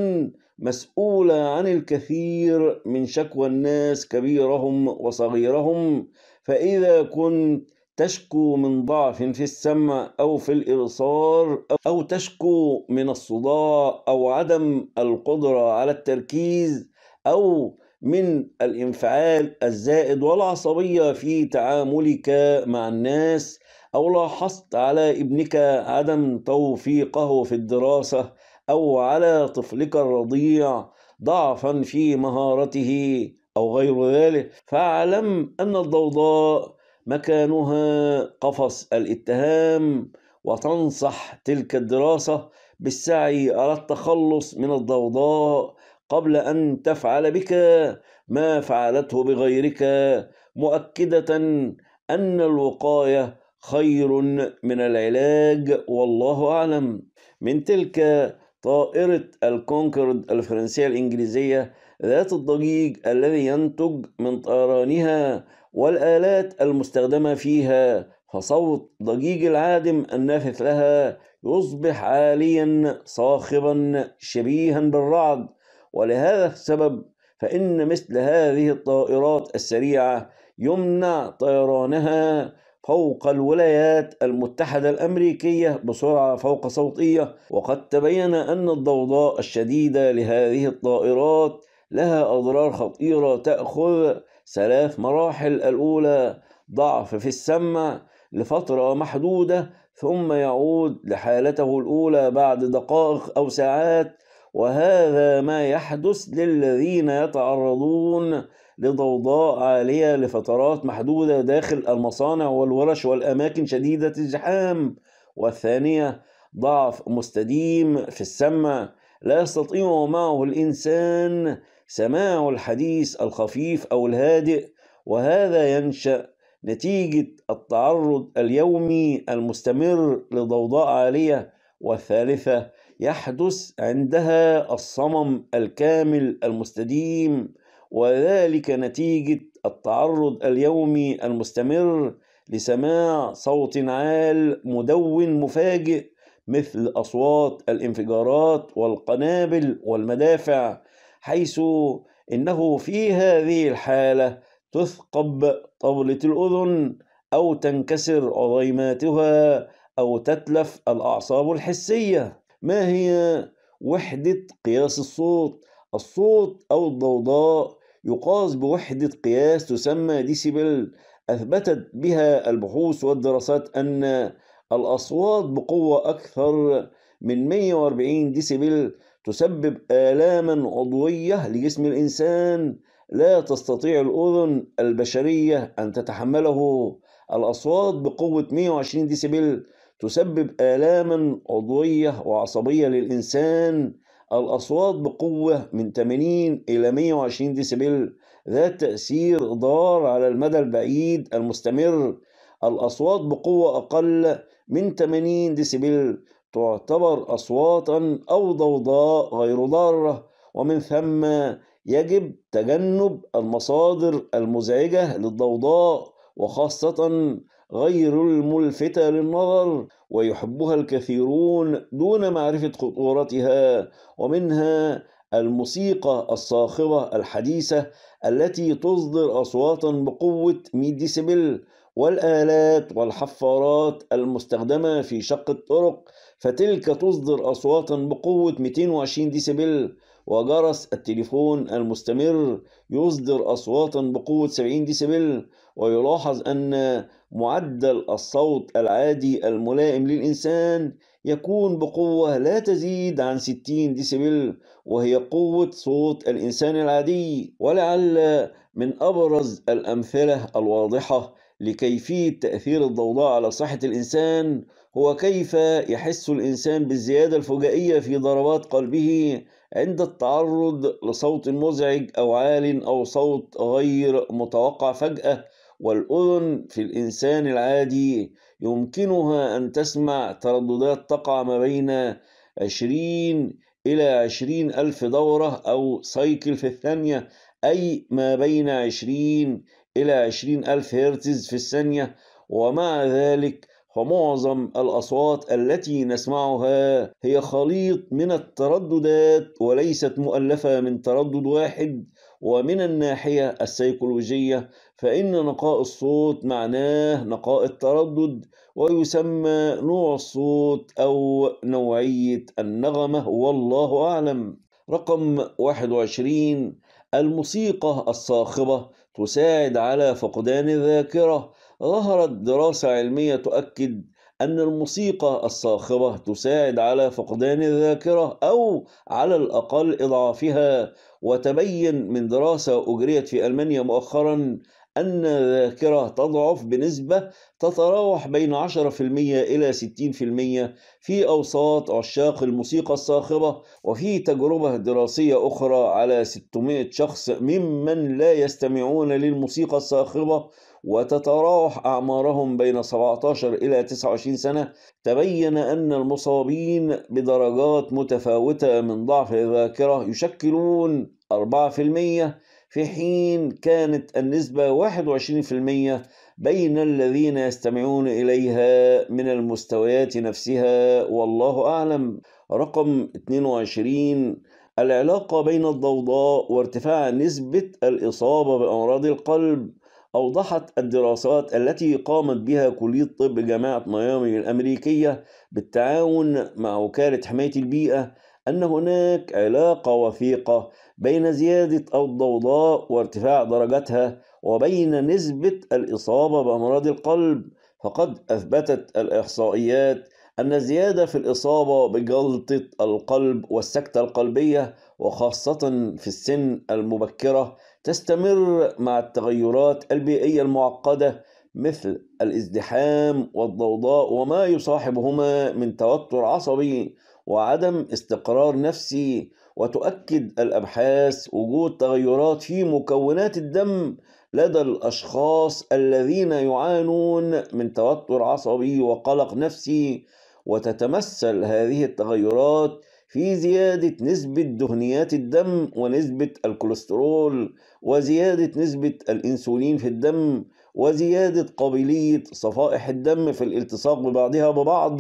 مسؤولة عن الكثير من شكوى الناس كبيرهم وصغيرهم فإذا كنت تشكو من ضعف في السمع أو في الإبصار أو تشكو من الصداع أو عدم القدرة على التركيز أو من الانفعال الزائد والعصبية في تعاملك مع الناس أو لاحظت على ابنك عدم توفيقه في الدراسة أو على طفلك الرضيع ضعفا في مهارته أو غير ذلك فاعلم أن الضوضاء مكانها قفص الاتهام وتنصح تلك الدراسة بالسعي على التخلص من الضوضاء قبل أن تفعل بك ما فعلته بغيرك مؤكدة أن الوقاية خير من العلاج والله أعلم من تلك طائرة الكونكورد الفرنسية الإنجليزية ذات الضجيج الذي ينتج من طيرانها والآلات المستخدمة فيها فصوت ضجيج العادم النافث لها يصبح عاليا صاخبا شبيها بالرعد ولهذا السبب فإن مثل هذه الطائرات السريعة يمنع طيرانها فوق الولايات المتحدة الأمريكية بسرعة فوق صوتية وقد تبين أن الضوضاء الشديدة لهذه الطائرات لها أضرار خطيرة تأخذ ثلاث مراحل الأولى ضعف في السمع لفترة محدودة ثم يعود لحالته الأولى بعد دقائق أو ساعات وهذا ما يحدث للذين يتعرضون لضوضاء عالية لفترات محدودة داخل المصانع والورش والأماكن شديدة الزحام والثانية ضعف مستديم في السمع لا يستطيع معه الإنسان سماع الحديث الخفيف أو الهادئ وهذا ينشأ نتيجة التعرض اليومي المستمر لضوضاء عالية والثالثة يحدث عندها الصمم الكامل المستديم وذلك نتيجة التعرض اليومي المستمر لسماع صوت عال مدون مفاجئ مثل أصوات الانفجارات والقنابل والمدافع حيث إنه في هذه الحالة تثقب طبلة الأذن أو تنكسر عظيماتها أو تتلف الأعصاب الحسية ما هي وحدة قياس الصوت الصوت أو الضوضاء يقاس بوحدة قياس تسمى ديسيبل أثبتت بها البحوث والدراسات أن الأصوات بقوة أكثر من 140 ديسيبل تسبب آلاما عضوية لجسم الإنسان لا تستطيع الأذن البشرية أن تتحمله الأصوات بقوة 120 ديسيبل تسبب آلاما عضوية وعصبية للإنسان الأصوات بقوة من 80 إلى 120 ديسيبل ذات تأثير ضار على المدى البعيد المستمر الأصوات بقوة أقل من 80 ديسيبل تعتبر أصواتا أو ضوضاء غير ضارة ومن ثم يجب تجنب المصادر المزعجة للضوضاء وخاصة غير الملفتة للنظر ويحبها الكثيرون دون معرفة خطورتها ومنها الموسيقى الصاخبة الحديثة التي تصدر أصواتا بقوة 100 ديسيبل والآلات والحفارات المستخدمة في شق الطرق فتلك تصدر أصواتا بقوة 220 ديسيبل وجرس التليفون المستمر يصدر أصواتا بقوة 70 ديسيبل ويلاحظ أن معدل الصوت العادي الملائم للإنسان يكون بقوة لا تزيد عن 60 ديسيبل وهي قوة صوت الإنسان العادي ولعل من أبرز الأمثلة الواضحة لكيفية تأثير الضوضاء على صحة الإنسان هو كيف يحس الإنسان بالزيادة الفجائية في ضربات قلبه عند التعرض لصوت مزعج أو عال أو صوت غير متوقع فجأة والأذن في الإنسان العادي يمكنها أن تسمع ترددات تقع ما بين 20 إلى 20 ألف دورة أو سايكل في الثانية أي ما بين 20 إلى 20 ألف هرتز في الثانية ومع ذلك فمعظم الأصوات التي نسمعها هي خليط من الترددات وليست مؤلفة من تردد واحد ومن الناحية السيكولوجية فإن نقاء الصوت معناه نقاء التردد ويسمى نوع الصوت أو نوعية النغمة والله أعلم رقم 21 الموسيقى الصاخبة تساعد على فقدان الذاكرة ظهرت دراسة علمية تؤكد أن الموسيقى الصاخبة تساعد على فقدان الذاكرة أو على الأقل إضعافها وتبين من دراسة أجريت في ألمانيا مؤخرا أن الذاكرة تضعف بنسبة تتراوح بين 10% إلى 60% في أوساط عشاق الموسيقى الصاخبة وفي تجربة دراسية أخرى على 600 شخص ممن لا يستمعون للموسيقى الصاخبة وتتراوح أعمارهم بين 17 إلى 29 سنة تبين أن المصابين بدرجات متفاوتة من ضعف الذاكرة يشكلون 4% في حين كانت النسبة 21% بين الذين يستمعون إليها من المستويات نفسها والله أعلم رقم 22 العلاقة بين الضوضاء وارتفاع نسبة الإصابة بأمراض القلب أوضحت الدراسات التي قامت بها كلية طب جامعة ميامي الأمريكية بالتعاون مع وكالة حماية البيئة أن هناك علاقة وثيقة بين زيادة الضوضاء وارتفاع درجتها وبين نسبة الإصابة بأمراض القلب فقد أثبتت الإحصائيات أن الزيادة في الإصابة بجلطة القلب والسكتة القلبية وخاصة في السن المبكرة تستمر مع التغيرات البيئية المعقدة مثل الازدحام والضوضاء وما يصاحبهما من توتر عصبي وعدم استقرار نفسي وتؤكد الأبحاث وجود تغيرات في مكونات الدم لدى الأشخاص الذين يعانون من توتر عصبي وقلق نفسي وتتمثل هذه التغيرات في زيادة نسبة دهنيات الدم ونسبة الكوليسترول وزيادة نسبة الإنسولين في الدم وزيادة قابلية صفائح الدم في الالتصاق ببعضها ببعض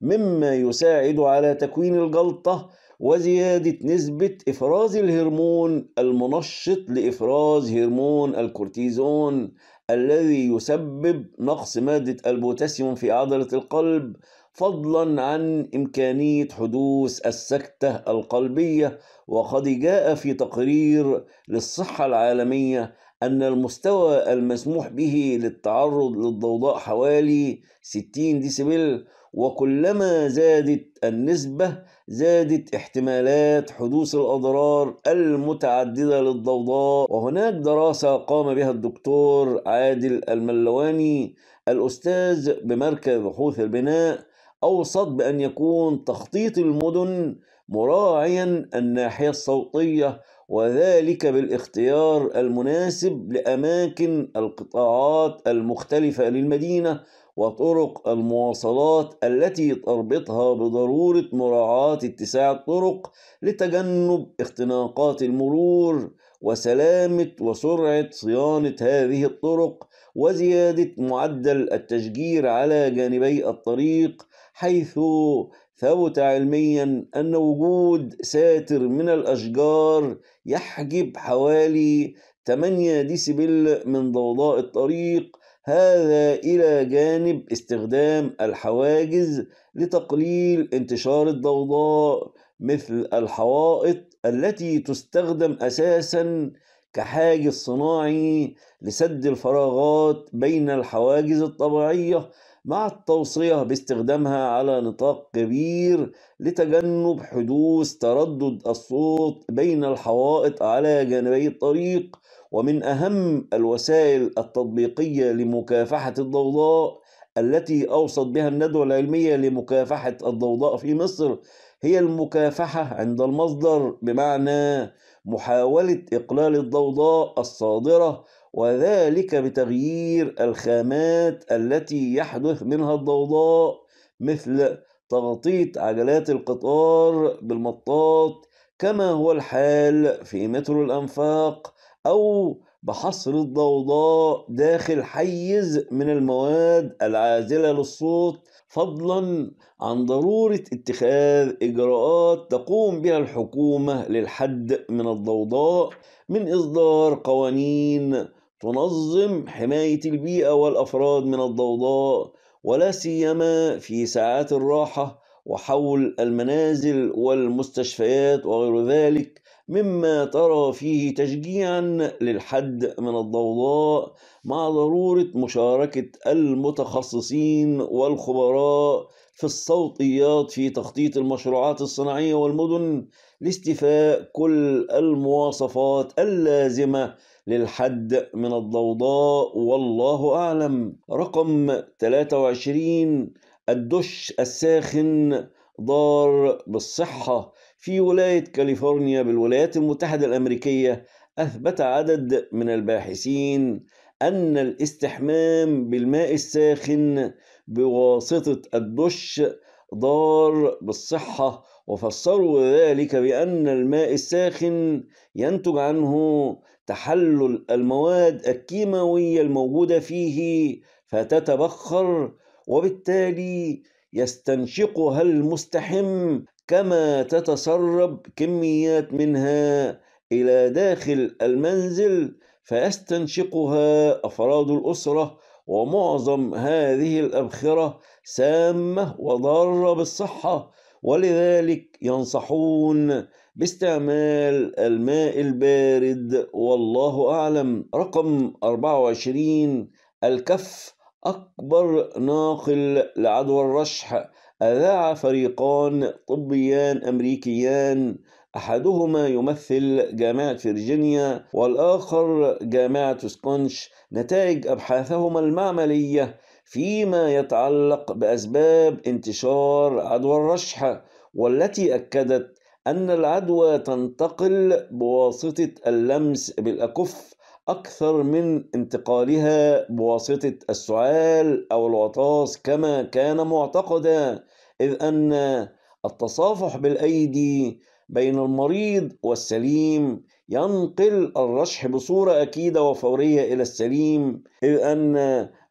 مما يساعد على تكوين الجلطة وزيادة نسبة إفراز الهرمون المنشط لإفراز هرمون الكورتيزون الذي يسبب نقص مادة البوتاسيوم في عضلة القلب فضلا عن إمكانية حدوث السكتة القلبية وقد جاء في تقرير للصحة العالمية أن المستوى المسموح به للتعرض للضوضاء حوالي 60 ديسيبل وكلما زادت النسبة زادت احتمالات حدوث الأضرار المتعددة للضوضاء وهناك دراسة قام بها الدكتور عادل الملواني الأستاذ بمركز بحوث البناء أوصت بأن يكون تخطيط المدن مراعيا الناحية الصوتية وذلك بالاختيار المناسب لأماكن القطاعات المختلفة للمدينة وطرق المواصلات التي تربطها بضرورة مراعاة اتساع الطرق لتجنب اختناقات المرور وسلامة وسرعة صيانة هذه الطرق وزيادة معدل التشجير على جانبي الطريق حيث ثبت علميا أن وجود ساتر من الأشجار يحجب حوالي 8 ديسيبل من ضوضاء الطريق هذا إلى جانب استخدام الحواجز لتقليل انتشار الضوضاء مثل الحوائط التي تستخدم أساسا كحاجز صناعي لسد الفراغات بين الحواجز الطبيعية مع التوصية باستخدامها على نطاق كبير لتجنب حدوث تردد الصوت بين الحوائط على جانبي الطريق ومن أهم الوسائل التطبيقية لمكافحة الضوضاء التي أوصت بها الندوة العلمية لمكافحة الضوضاء في مصر هي المكافحة عند المصدر بمعنى محاولة إقلال الضوضاء الصادرة وذلك بتغيير الخامات التي يحدث منها الضوضاء مثل تغطية عجلات القطار بالمطاط كما هو الحال في مترو الأنفاق أو بحصر الضوضاء داخل حيز من المواد العازلة للصوت فضلا عن ضرورة اتخاذ إجراءات تقوم بها الحكومة للحد من الضوضاء من إصدار قوانين تنظم حماية البيئة والأفراد من الضوضاء ولا سيما في ساعات الراحة وحول المنازل والمستشفيات وغير ذلك مما ترى فيه تشجيعا للحد من الضوضاء مع ضرورة مشاركة المتخصصين والخبراء في الصوتيات في تخطيط المشروعات الصناعية والمدن لاستيفاء كل المواصفات اللازمة للحد من الضوضاء والله أعلم رقم 23 الدش الساخن ضار بالصحة في ولاية كاليفورنيا بالولايات المتحدة الأمريكية أثبت عدد من الباحثين أن الاستحمام بالماء الساخن بواسطة الدش ضار بالصحة وفسروا ذلك بأن الماء الساخن ينتج عنه تحلل المواد الكيماوية الموجودة فيه فتتبخر وبالتالي يستنشقها المستحم كما تتسرب كميات منها إلى داخل المنزل فيستنشقها أفراد الأسرة ومعظم هذه الأبخرة سامة وضارة بالصحة ولذلك ينصحون باستعمال الماء البارد والله أعلم رقم 24 الكف أكبر ناقل لعدوى الرشح أذاع فريقان طبيان أمريكيان أحدهما يمثل جامعة فرجينيا والآخر جامعة سكونش نتائج أبحاثهما المعملية فيما يتعلق بأسباب انتشار عدوى الرشح والتي أكدت أن العدوى تنتقل بواسطة اللمس بالأكف أكثر من انتقالها بواسطة السعال أو الوطاس كما كان معتقدا إذ أن التصافح بالأيدي بين المريض والسليم ينقل الرشح بصورة أكيدة وفورية إلى السليم إذ أن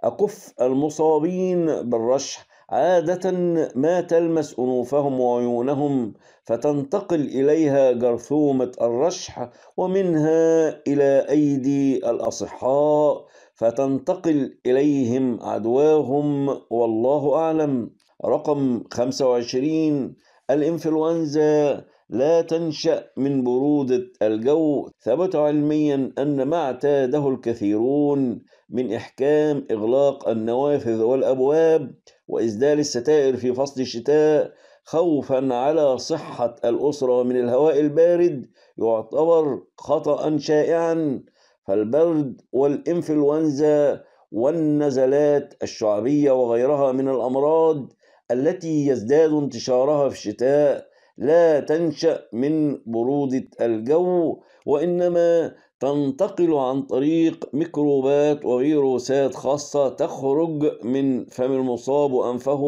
أكف المصابين بالرشح عادة ما تلمس أنوفهم وعيونهم فتنتقل إليها جرثومة الرشح ومنها إلى أيدي الأصحاء فتنتقل إليهم عدواهم والله أعلم رقم 25 الإنفلونزا لا تنشأ من برودة الجو ثبت علميا أن ما اعتاده الكثيرون من إحكام إغلاق النوافذ والأبواب وإزدال الستائر في فصل الشتاء خوفا على صحة الأسرة من الهواء البارد يعتبر خطأ شائعا فالبرد والإنفلونزا والنزلات الشعبية وغيرها من الأمراض التي يزداد انتشارها في الشتاء لا تنشأ من برودة الجو وإنما تنتقل عن طريق ميكروبات وفيروسات خاصة تخرج من فم المصاب وأنفه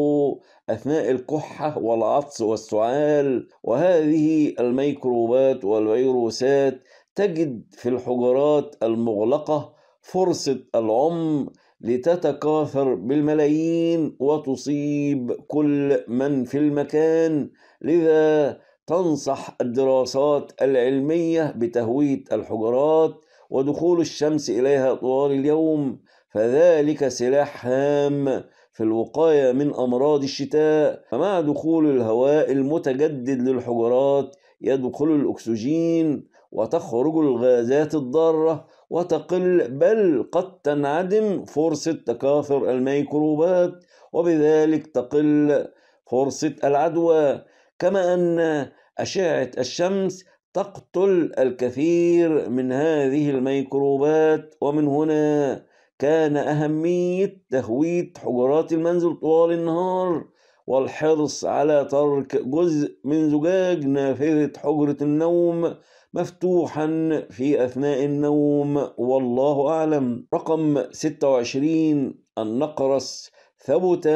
أثناء الكحة والعطس والسعال وهذه الميكروبات والفيروسات تجد في الحجرات المغلقة فرصة العم لتتكاثر بالملايين وتصيب كل من في المكان لذا تنصح الدراسات العلمية بتهوية الحجرات ودخول الشمس إليها طوال اليوم فذلك سلاح هام في الوقاية من أمراض الشتاء فمع دخول الهواء المتجدد للحجرات يدخل الأكسجين وتخرج الغازات الضارة وتقل بل قد تنعدم فرصة تكاثر الميكروبات وبذلك تقل فرصة العدوى كما أن أشعة الشمس تقتل الكثير من هذه الميكروبات ومن هنا كان أهمية تهويد حجرات المنزل طوال النهار والحرص على ترك جزء من زجاج نافذة حجرة النوم مفتوحا في أثناء النوم والله أعلم رقم 26 النقرس ثبت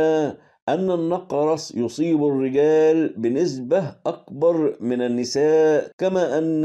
أن النقرس يصيب الرجال بنسبة أكبر من النساء كما أن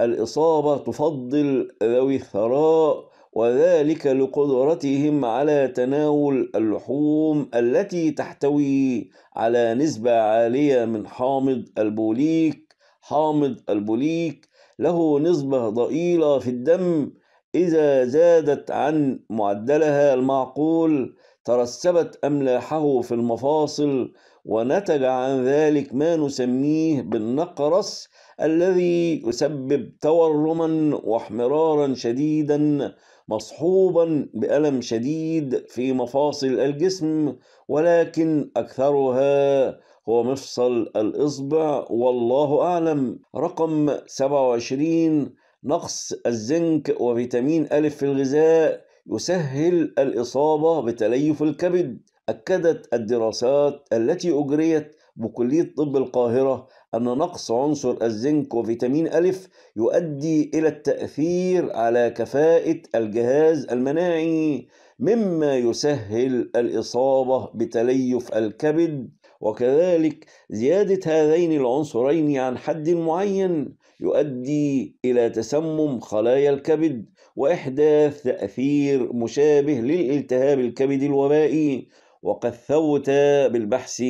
الإصابة تفضل ذوي الثراء وذلك لقدرتهم على تناول اللحوم التي تحتوي على نسبة عالية من حامض البوليك حامض البوليك له نسبة ضئيلة في الدم إذا زادت عن معدلها المعقول ترسبت أملاحه في المفاصل ونتج عن ذلك ما نسميه بالنقرس الذي يسبب تورما واحمرارا شديدا مصحوبا بألم شديد في مفاصل الجسم ولكن أكثرها هو مفصل الإصبع والله أعلم رقم 27 نقص الزنك وفيتامين ألف في الغذاء يسهل الإصابة بتليف الكبد أكدت الدراسات التي أجريت بكلية طب القاهرة أن نقص عنصر الزنك وفيتامين ألف يؤدي إلى التأثير على كفاءة الجهاز المناعي مما يسهل الإصابة بتليف الكبد وكذلك زيادة هذين العنصرين عن حد معين يؤدي إلى تسمم خلايا الكبد وإحداث تأثير مشابه للالتهاب الكبد الوبائي وقد ثبت بالبحث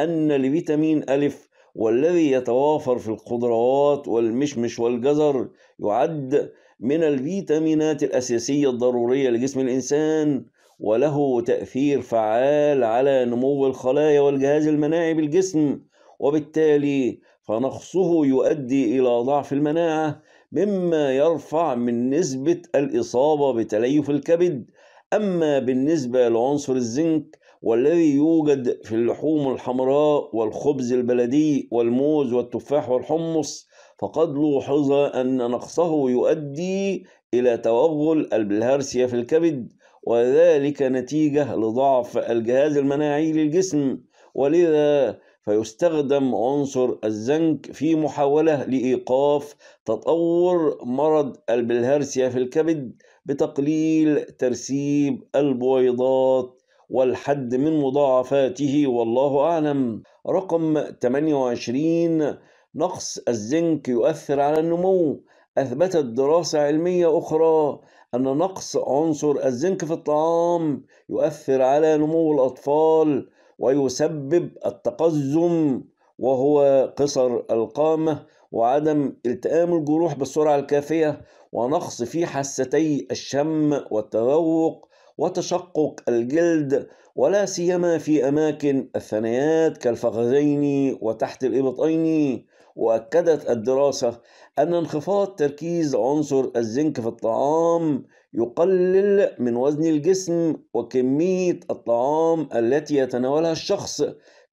أن الفيتامين ألف والذي يتوافر في الخضروات والمشمش والجزر يعد من الفيتامينات الأساسية الضرورية لجسم الإنسان وله تأثير فعال على نمو الخلايا والجهاز المناعي بالجسم وبالتالي فنقصه يؤدي إلى ضعف المناعة مما يرفع من نسبة الإصابة بتليف الكبد أما بالنسبة لعنصر الزنك والذي يوجد في اللحوم الحمراء والخبز البلدي والموز والتفاح والحمص فقد لوحظ أن نقصه يؤدي إلى توغل البلهارسيا في الكبد وذلك نتيجة لضعف الجهاز المناعي للجسم ولذا فيستخدم عنصر الزنك في محاولة لإيقاف تطور مرض البلهارسيا في الكبد بتقليل ترسيب البويضات والحد من مضاعفاته والله أعلم رقم 28 نقص الزنك يؤثر على النمو أثبتت دراسة علمية أخرى أن نقص عنصر الزنك في الطعام يؤثر على نمو الأطفال ويسبب التقزم وهو قصر القامة وعدم التئام الجروح بالسرعة الكافية ونقص في حاستي الشم والتذوق وتشقق الجلد ولا سيما في أماكن الثنيات كالفخذين وتحت الإبطين وأكدت الدراسة أن انخفاض تركيز عنصر الزنك في الطعام يقلل من وزن الجسم وكمية الطعام التي يتناولها الشخص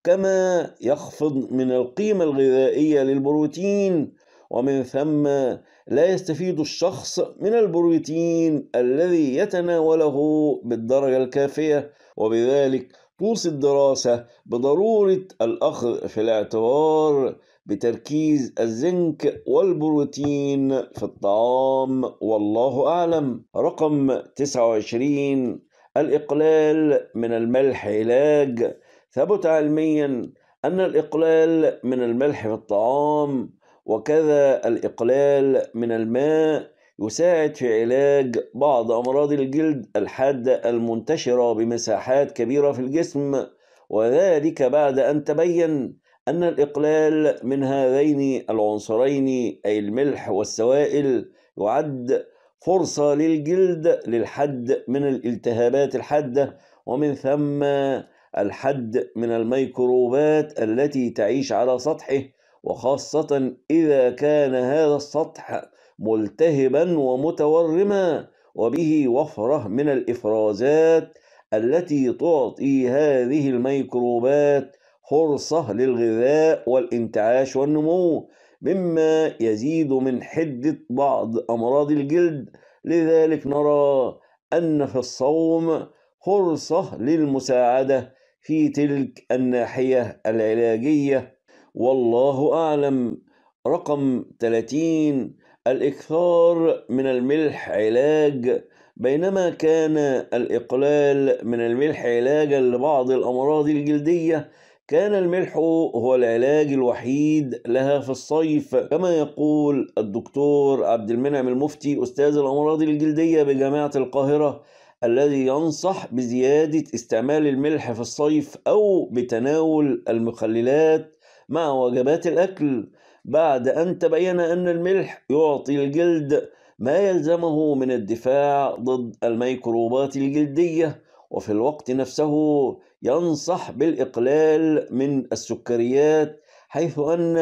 كما يخفض من القيمة الغذائية للبروتين ومن ثم لا يستفيد الشخص من البروتين الذي يتناوله بالدرجة الكافية وبذلك توصي الدراسة بضرورة الأخذ في الاعتبار بتركيز الزنك والبروتين في الطعام والله أعلم رقم 29 الإقلال من الملح علاج ثبت علميا أن الإقلال من الملح في الطعام وكذا الإقلال من الماء يساعد في علاج بعض أمراض الجلد الحادة المنتشرة بمساحات كبيرة في الجسم وذلك بعد أن تبين أن الإقلال من هذين العنصرين أي الملح والسوائل يعد فرصة للجلد للحد من الالتهابات الحادة ومن ثم الحد من الميكروبات التي تعيش على سطحه وخاصة إذا كان هذا السطح ملتهبا ومتورما وبه وفرة من الإفرازات التي تعطي هذه الميكروبات فرصة للغذاء والانتعاش والنمو مما يزيد من حدة بعض أمراض الجلد لذلك نرى أن في الصوم فرصة للمساعدة في تلك الناحية العلاجية والله أعلم رقم 30 الإكثار من الملح علاج بينما كان الإقلال من الملح علاجا لبعض الأمراض الجلدية كان الملح هو العلاج الوحيد لها في الصيف كما يقول الدكتور عبد المنعم المفتي أستاذ الأمراض الجلدية بجامعة القاهرة الذي ينصح بزيادة استعمال الملح في الصيف أو بتناول المخللات مع وجبات الأكل بعد أن تبين أن الملح يعطي الجلد ما يلزمه من الدفاع ضد الميكروبات الجلديه وفي الوقت نفسه ينصح بالإقلال من السكريات حيث أن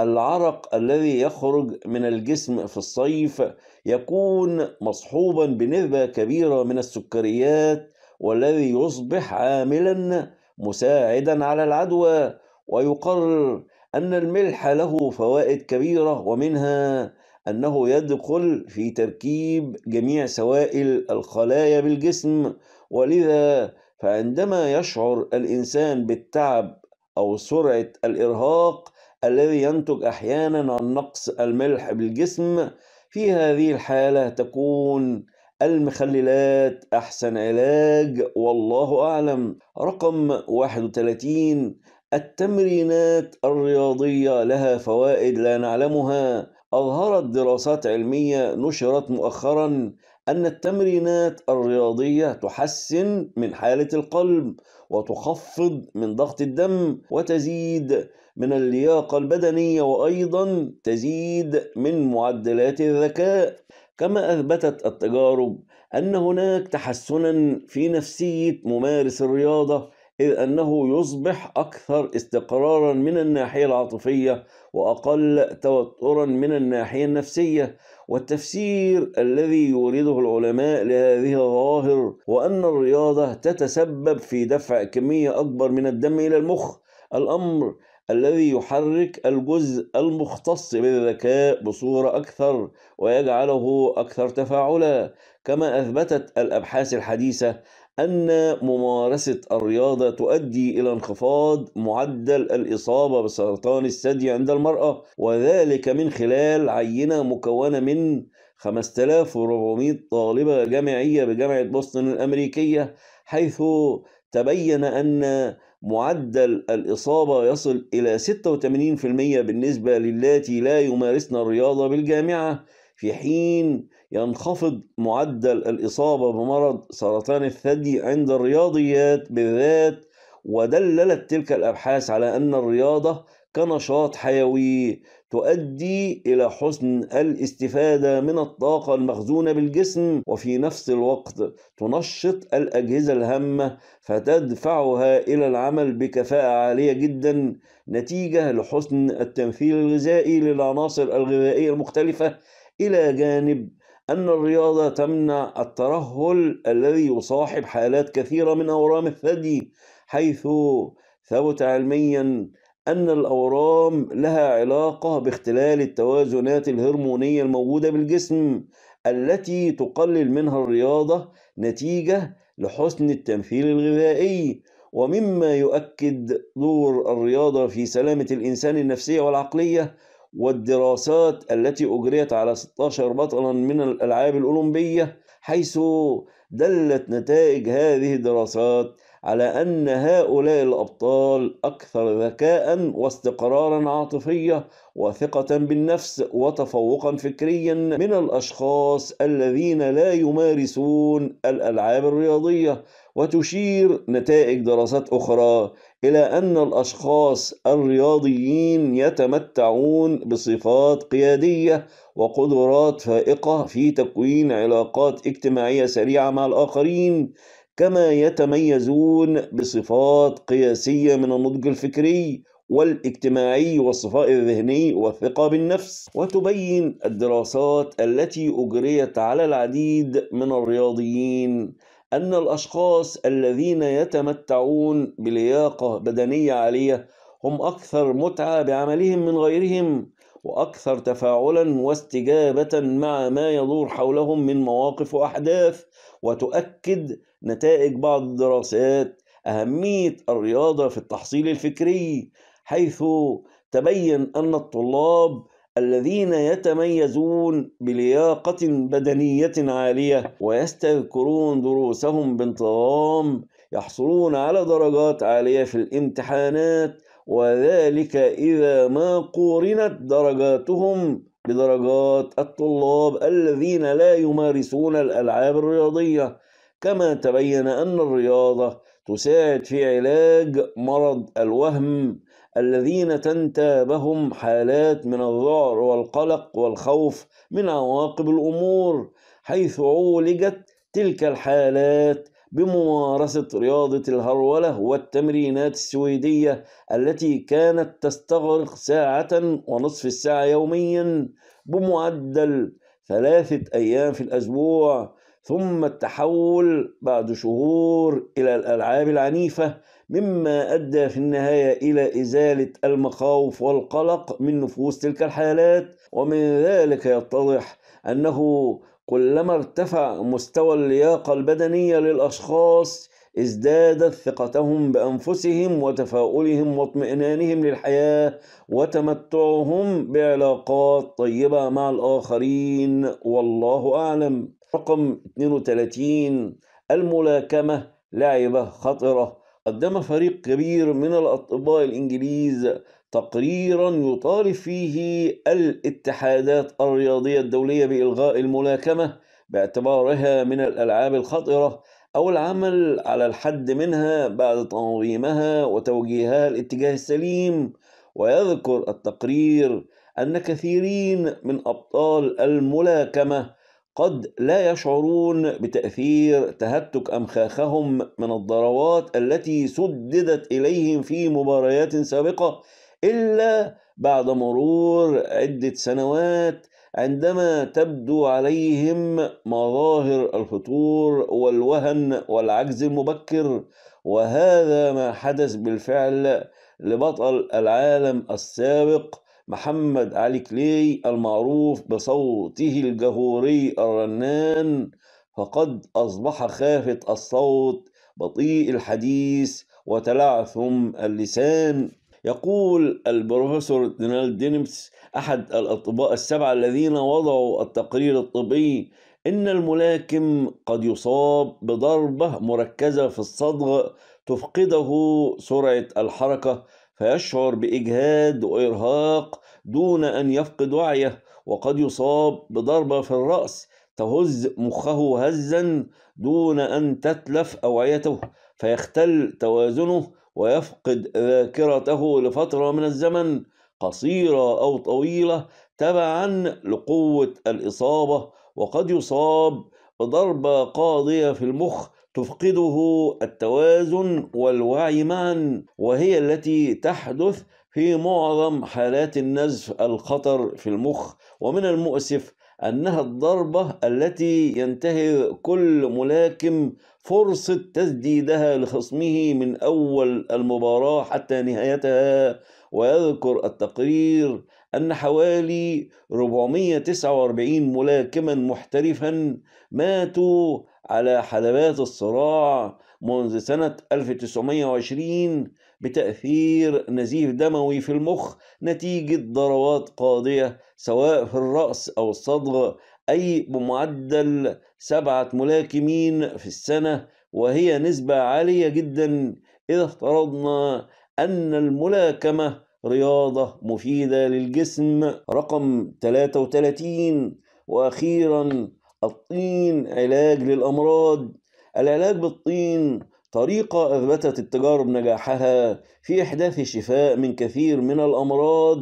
العرق الذي يخرج من الجسم في الصيف يكون مصحوبا بنسبة كبيرة من السكريات والذي يصبح عاملا مساعدا على العدوى ويقرر أن الملح له فوائد كبيرة ومنها أنه يدخل في تركيب جميع سوائل الخلايا بالجسم ولذا فعندما يشعر الإنسان بالتعب أو سرعة الإرهاق الذي ينتج أحيانا عن نقص الملح بالجسم في هذه الحالة تكون المخللات أحسن علاج والله أعلم رقم 31 التمرينات الرياضية لها فوائد لا نعلمها أظهرت دراسات علمية نشرت مؤخرا أن التمرينات الرياضية تحسن من حالة القلب وتخفض من ضغط الدم وتزيد من اللياقة البدنية وأيضا تزيد من معدلات الذكاء كما أثبتت التجارب أن هناك تحسنا في نفسية ممارس الرياضة إذ أنه يصبح أكثر استقرارا من الناحية العاطفية وأقل توترا من الناحية النفسية والتفسير الذي يورده العلماء لهذه الظواهر هو أن الرياضة تتسبب في دفع كمية أكبر من الدم إلى المخ الأمر الذي يحرك الجزء المختص بالذكاء بصورة أكثر ويجعله أكثر تفاعلا كما أثبتت الأبحاث الحديثة أن ممارسة الرياضة تؤدي إلى انخفاض معدل الإصابة بسرطان الثدي عند المرأة وذلك من خلال عينة مكونة من 5400 طالبة جامعية بجامعة بوسطن الأمريكية حيث تبين أن معدل الإصابة يصل إلى 86% بالنسبة للاتي لا يمارسن الرياضة بالجامعة في حين ينخفض معدل الإصابة بمرض سرطان الثدي عند الرياضيات بالذات ودللت تلك الأبحاث على أن الرياضة كنشاط حيوي تؤدي إلى حسن الاستفادة من الطاقة المخزونة بالجسم وفي نفس الوقت تنشط الأجهزة الهامة فتدفعها إلى العمل بكفاءة عالية جدا نتيجة لحسن التمثيل الغذائي للعناصر الغذائية المختلفة إلى جانب أن الرياضة تمنع الترهل الذي يصاحب حالات كثيرة من أورام الثدي حيث ثبت علميا أن الأورام لها علاقة باختلال التوازنات الهرمونية الموجودة بالجسم التي تقلل منها الرياضة نتيجة لحسن التمثيل الغذائي ومما يؤكد دور الرياضة في سلامة الإنسان النفسية والعقلية والدراسات التي أجريت على 16 بطلا من الألعاب الأولمبية حيث دلت نتائج هذه الدراسات على أن هؤلاء الأبطال أكثر ذكاء واستقرارا عاطفيا وثقة بالنفس وتفوقا فكريا من الأشخاص الذين لا يمارسون الألعاب الرياضية وتشير نتائج دراسات أخرى إلى أن الأشخاص الرياضيين يتمتعون بصفات قيادية وقدرات فائقة في تكوين علاقات اجتماعية سريعة مع الآخرين كما يتميزون بصفات قياسية من النضج الفكري والاجتماعي والصفاء الذهني والثقة بالنفس وتبين الدراسات التي أجريت على العديد من الرياضيين أن الأشخاص الذين يتمتعون بلياقة بدنية عالية هم أكثر متعة بعملهم من غيرهم وأكثر تفاعلا واستجابة مع ما يدور حولهم من مواقف وأحداث وتؤكد نتائج بعض الدراسات أهمية الرياضة في التحصيل الفكري حيث تبين أن الطلاب الذين يتميزون بلياقة بدنية عالية ويستذكرون دروسهم بانتظام يحصلون على درجات عالية في الامتحانات وذلك إذا ما قورنت درجاتهم بدرجات الطلاب الذين لا يمارسون الألعاب الرياضية كما تبين أن الرياضة تساعد في علاج مرض الوهم الذين تنتابهم حالات من الذعر والقلق والخوف من عواقب الأمور حيث عولجت تلك الحالات بممارسة رياضة الهرولة والتمرينات السويدية التي كانت تستغرق ساعة ونصف الساعة يوميا بمعدل ثلاثة أيام في الأسبوع ثم التحول بعد شهور إلى الألعاب العنيفة مما أدى في النهاية إلى إزالة المخاوف والقلق من نفوس تلك الحالات ومن ذلك يتضح أنه كلما ارتفع مستوى اللياقة البدنية للأشخاص ازدادت ثقتهم بأنفسهم وتفاؤلهم واطمئنانهم للحياة وتمتعهم بعلاقات طيبة مع الآخرين والله أعلم رقم 32 الملاكمة لعبة خطرة قدم فريق كبير من الأطباء الإنجليز تقريرا يطالب فيه الاتحادات الرياضية الدولية بإلغاء الملاكمة باعتبارها من الألعاب الخطرة أو العمل على الحد منها بعد تنظيمها وتوجيهها الاتجاه السليم ويذكر التقرير أن كثيرين من أبطال الملاكمة قد لا يشعرون بتأثير تهتك أمخاخهم من الضربات التي سددت إليهم في مباريات سابقة إلا بعد مرور عدة سنوات عندما تبدو عليهم مظاهر الفتور والوهن والعجز المبكر وهذا ما حدث بالفعل لبطل العالم السابق محمد علي كلي المعروف بصوته الجهوري الرنان فقد أصبح خافت الصوت بطيء الحديث وتلعثم اللسان يقول البروفيسور دونالد دينيمس أحد الأطباء السبعة الذين وضعوا التقرير الطبي إن الملاكم قد يصاب بضربة مركزة في الصدغ تفقده سرعة الحركة فيشعر باجهاد وارهاق دون ان يفقد وعيه وقد يصاب بضربه في الراس تهز مخه هزا دون ان تتلف اوعيته فيختل توازنه ويفقد ذاكرته لفتره من الزمن قصيره او طويله تبعا لقوه الاصابه وقد يصاب بضربه قاضيه في المخ تفقده التوازن والوعي معا وهي التي تحدث في معظم حالات النزف الخطر في المخ ومن المؤسف أنها الضربة التي ينتهي كل ملاكم فرصة تسديدها لخصمه من أول المباراة حتى نهايتها ويذكر التقرير أن حوالي 449 ملاكما محترفا ماتوا على حلبات الصراع منذ سنة 1920 بتأثير نزيف دموي في المخ نتيجة ضربات قاضية سواء في الرأس أو الصدغ أي بمعدل سبعة ملاكمين في السنة وهي نسبة عالية جدا إذا افترضنا أن الملاكمة رياضة مفيدة للجسم رقم 33 وأخيرا الطين علاج للأمراض العلاج بالطين طريقة أثبتت التجارب نجاحها في إحداث شفاء من كثير من الأمراض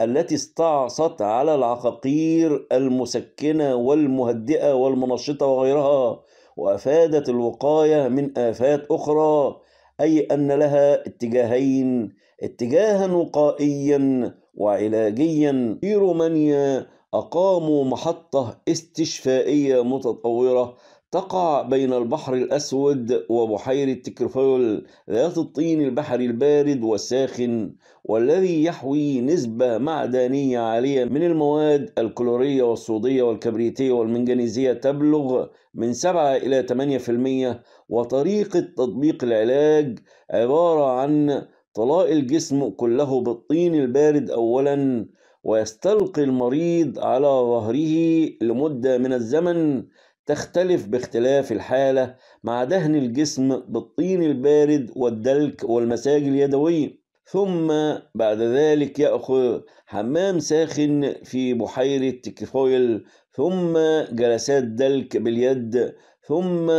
التي استعصت على العقاقير المسكنة والمهدئة والمنشطة وغيرها وأفادت الوقاية من آفات أخرى أي أن لها اتجاهين اتجاها وقائيا وعلاجيا في رومانيا أقاموا محطة استشفائية متطورة تقع بين البحر الأسود وبحيرة تكرفول ذات الطين البحري البارد والساخن والذي يحوي نسبة معدنية عالية من المواد الكلورية والصودية والكبريتية والمنجنيزية تبلغ من 7 إلى 8% وطريقة تطبيق العلاج عبارة عن طلاء الجسم كله بالطين البارد أولاً ويستلقي المريض على ظهره لمدة من الزمن تختلف باختلاف الحالة مع دهن الجسم بالطين البارد والدلك والمساج اليدوي ثم بعد ذلك يأخذ حمام ساخن في بحيرة كفويل ثم جلسات دلك باليد ثم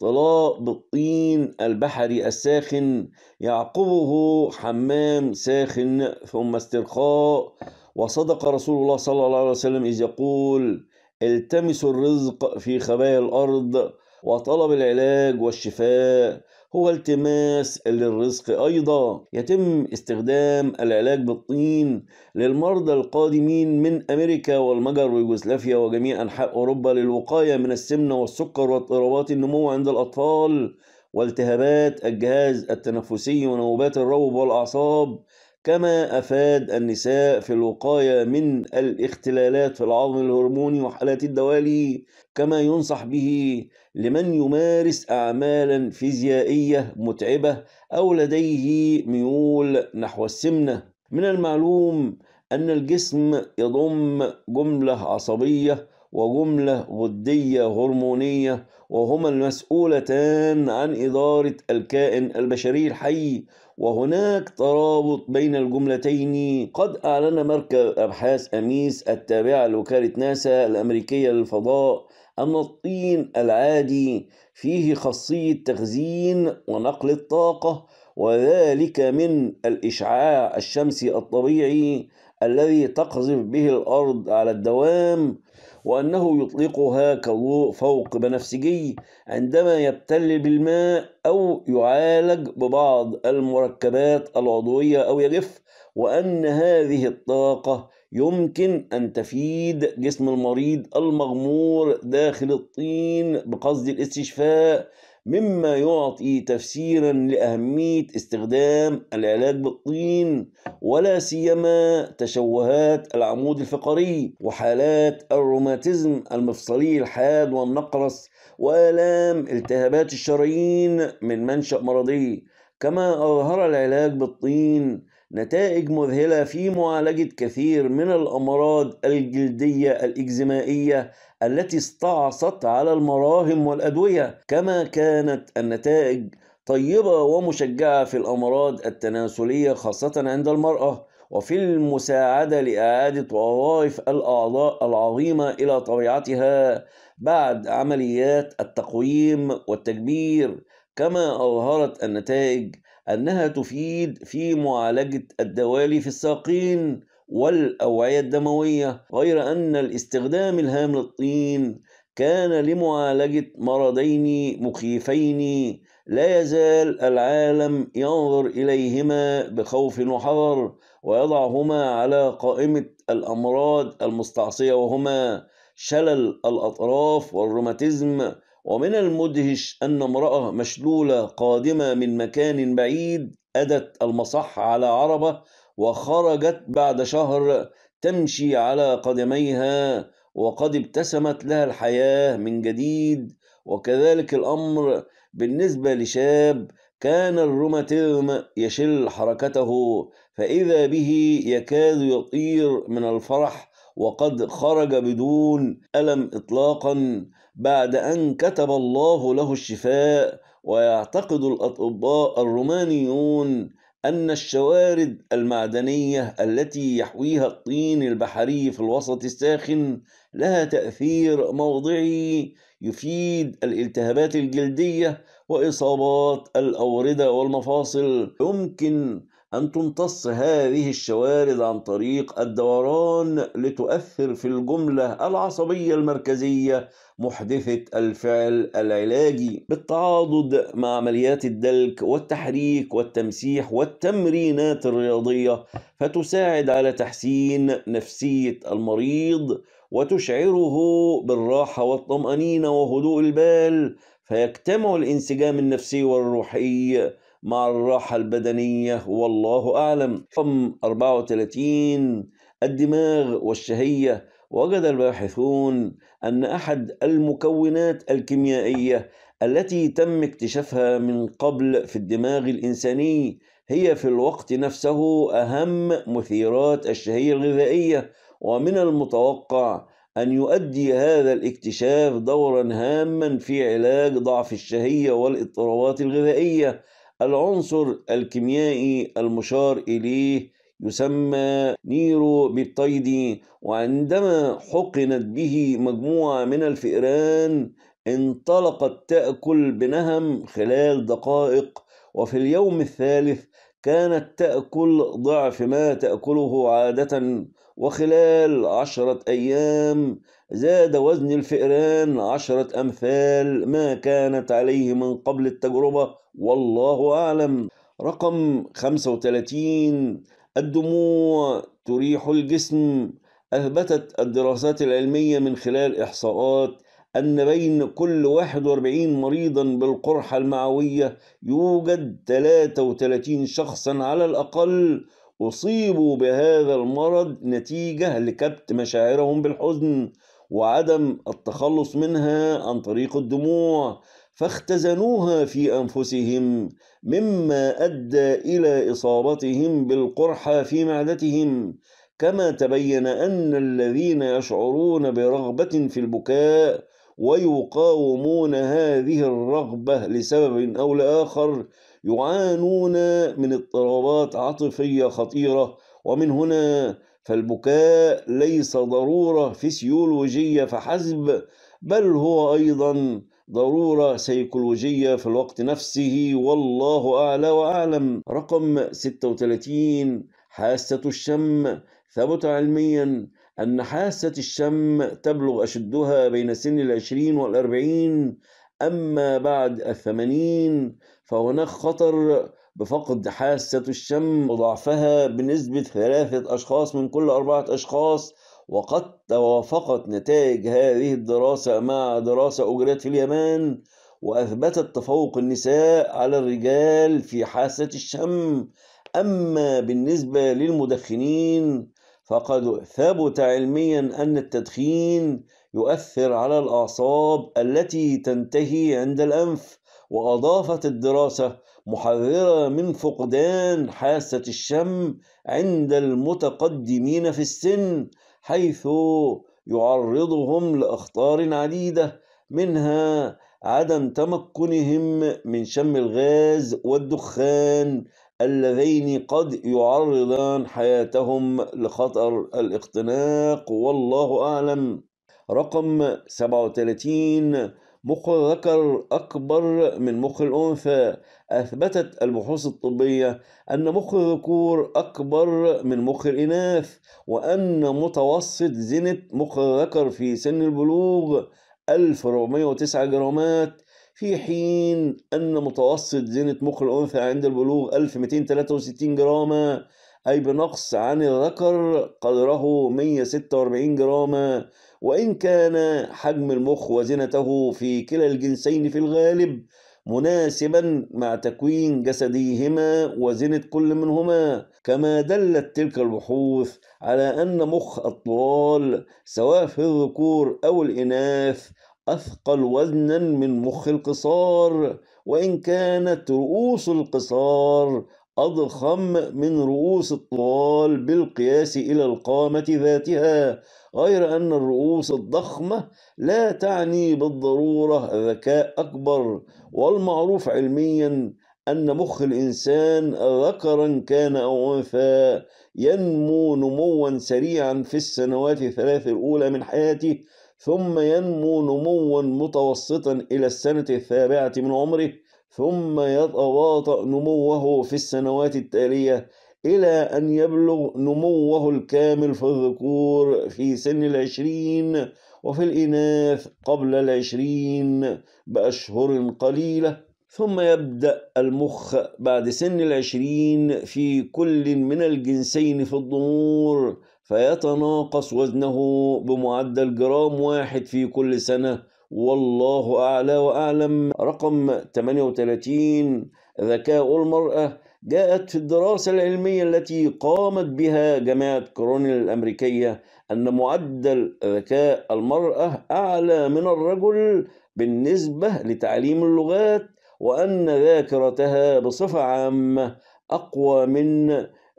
طلاء بالطين البحري الساخن يعقبه حمام ساخن ثم استرخاء وصدق رسول الله صلى الله عليه وسلم إذ يقول التمسوا الرزق في خبايا الأرض وطلب العلاج والشفاء هو التماس للرزق أيضا يتم استخدام العلاج بالطين للمرضى القادمين من أمريكا والمجر ويوغوسلافيا وجميع أنحاء أوروبا للوقاية من السمنة والسكر واضطرابات النمو عند الأطفال والتهابات الجهاز التنفسي ونوبات الروب والأعصاب كما أفاد النساء في الوقاية من الاختلالات في العظم الهرموني وحالات الدوالي كما ينصح به لمن يمارس أعمالا فيزيائية متعبة أو لديه ميول نحو السمنة من المعلوم أن الجسم يضم جملة عصبية وجملة غدية هرمونية وهما المسؤولتان عن إدارة الكائن البشري الحي وهناك ترابط بين الجملتين قد أعلن مركز أبحاث أميس التابعة لوكالة ناسا الأمريكية للفضاء أن الطين العادي فيه خاصية تخزين ونقل الطاقة وذلك من الإشعاع الشمسي الطبيعي الذي تقذف به الأرض على الدوام وأنه يطلقها كضوء فوق بنفسجي عندما يبتل بالماء أو يعالج ببعض المركبات العضوية أو يجف وأن هذه الطاقة يمكن أن تفيد جسم المريض المغمور داخل الطين بقصد الاستشفاء مما يعطي تفسيرا لأهمية استخدام العلاج بالطين ولا سيما تشوهات العمود الفقري وحالات الروماتيزم المفصلي الحاد والنقرس وآلام التهابات الشرايين من منشأ مرضي كما أظهر العلاج بالطين نتائج مذهلة في معالجة كثير من الأمراض الجلدية الإكزيمائية التي استعصت على المراهم والأدوية كما كانت النتائج طيبة ومشجعة في الأمراض التناسلية خاصة عند المرأة وفي المساعدة لإعادة وظائف الأعضاء العظيمة إلى طبيعتها بعد عمليات التقويم والتكبير كما أظهرت النتائج أنها تفيد في معالجة الدوالي في الساقين والأوعية الدموية غير أن الاستخدام الهام للطين كان لمعالجة مرضين مخيفين لا يزال العالم ينظر إليهما بخوف وحذر ويضعهما على قائمة الأمراض المستعصية وهما شلل الأطراف والروماتيزم ومن المدهش أن امرأة مشلولة قادمة من مكان بعيد أدت المصح على عربة وخرجت بعد شهر تمشي على قدميها وقد ابتسمت لها الحياة من جديد وكذلك الأمر بالنسبة لشاب كان الروماتيزم يشل حركته فإذا به يكاد يطير من الفرح وقد خرج بدون ألم إطلاقا بعد أن كتب الله له الشفاء ويعتقد الأطباء الرومانيون أن الشوارد المعدنية التي يحويها الطين البحري في الوسط الساخن لها تأثير موضعي يفيد الالتهابات الجلدية وإصابات الأوردة والمفاصل يمكن أن تمتص هذه الشوارد عن طريق الدوران لتؤثر في الجملة العصبية المركزية محدثة الفعل العلاجي بالتعاضد مع عمليات الدلك والتحريك والتمسيح والتمرينات الرياضية فتساعد على تحسين نفسية المريض وتشعره بالراحة والطمأنينة وهدوء البال فيجتمع الانسجام النفسي والروحي مع الراحة البدنية والله أعلم رقم 34 الدماغ والشهية وجد الباحثون أن أحد المكونات الكيميائية التي تم اكتشافها من قبل في الدماغ الإنساني هي في الوقت نفسه أهم مثيرات الشهية الغذائية ومن المتوقع أن يؤدي هذا الاكتشاف دورا هاما في علاج ضعف الشهية والاضطرابات الغذائية العنصر الكيميائي المشار إليه يسمى نيروبيبتايدي وعندما حقنت به مجموعة من الفئران انطلقت تأكل بنهم خلال دقائق وفي اليوم الثالث كانت تأكل ضعف ما تأكله عادة وخلال عشرة أيام زاد وزن الفئران عشرة أمثال ما كانت عليه من قبل التجربة والله أعلم رقم 35 الدموع تريح الجسم أثبتت الدراسات العلمية من خلال إحصاءات أن بين كل 41 مريضا بالقرحة المعوية يوجد 33 شخصا على الأقل أصيبوا بهذا المرض نتيجة لكبت مشاعرهم بالحزن وعدم التخلص منها عن طريق الدموع فاختزنوها في أنفسهم مما أدى إلى إصابتهم بالقرحة في معدتهم كما تبين أن الذين يشعرون برغبة في البكاء ويقاومون هذه الرغبة لسبب أو لآخر يعانون من اضطرابات عاطفية خطيرة ومن هنا فالبكاء ليس ضرورة فسيولوجية فحسب بل هو أيضا ضرورة سيكولوجية في الوقت نفسه والله أعلى وأعلم رقم 36 حاسة الشم ثبت علميا أن حاسة الشم تبلغ أشدها بين سن العشرين والأربعين أما بعد الثمانين فهناك خطر بفقد حاسة الشم وضعفها بنسبة ثلاثة أشخاص من كل أربعة أشخاص وقد توافقت نتائج هذه الدراسة مع دراسة أجريت في اليمن وأثبتت تفوق النساء على الرجال في حاسة الشم أما بالنسبة للمدخنين فقد ثبت علميا أن التدخين يؤثر على الأعصاب التي تنتهي عند الأنف وأضافت الدراسة محذرة من فقدان حاسة الشم عند المتقدمين في السن حيث يعرضهم لأخطار عديدة منها عدم تمكنهم من شم الغاز والدخان اللذين قد يعرضان حياتهم لخطر الاختناق والله أعلم رقم 37 مخ الذكر أكبر من مخ الأنثى أثبتت البحوث الطبية أن مخ الذكور أكبر من مخ الإناث وأن متوسط زنة مخ الذكر في سن البلوغ 1409 جرامات في حين أن متوسط زنة مخ الأنثى عند البلوغ 1263 جرامًا أي بنقص عن الذكر قدره 146 جرامًا وإن كان حجم المخ وزنته في كلا الجنسين في الغالب مناسبا مع تكوين جسديهما وزنة كل منهما كما دلت تلك البحوث على أن مخ الطوال سواء في الذكور أو الإناث أثقل وزنا من مخ القصار وإن كانت رؤوس القصار أضخم من رؤوس الطوال بالقياس إلى القامة ذاتها غير أن الرؤوس الضخمة لا تعني بالضرورة ذكاء أكبر والمعروف علميا أن مخ الإنسان ذكرا كان أو أنثى ينمو نموا سريعا في السنوات الثلاث الأولى من حياته ثم ينمو نموا متوسطا إلى السنة السابعة من عمره ثم يتواطأ نموه في السنوات التالية إلى أن يبلغ نموه الكامل في الذكور في سن العشرين وفي الإناث قبل العشرين بأشهر قليلة ثم يبدأ المخ بعد سن العشرين في كل من الجنسين في الضمور فيتناقص وزنه بمعدل جرام واحد في كل سنة والله أعلى وأعلم رقم 38 ذكاء المرأة جاءت في الدراسة العلمية التي قامت بها جامعة كورونيل الأمريكية أن معدل ذكاء المرأة أعلى من الرجل بالنسبة لتعليم اللغات وأن ذاكرتها بصفة عامة أقوى من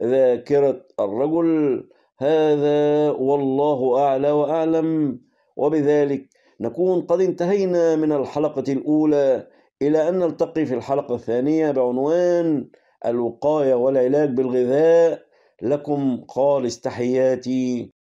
ذاكرة الرجل هذا والله أعلى وأعلم وبذلك نكون قد انتهينا من الحلقة الأولى إلى أن نلتقي في الحلقة الثانية بعنوان الوقاية والعلاج بالغذاء لكم خالص تحياتي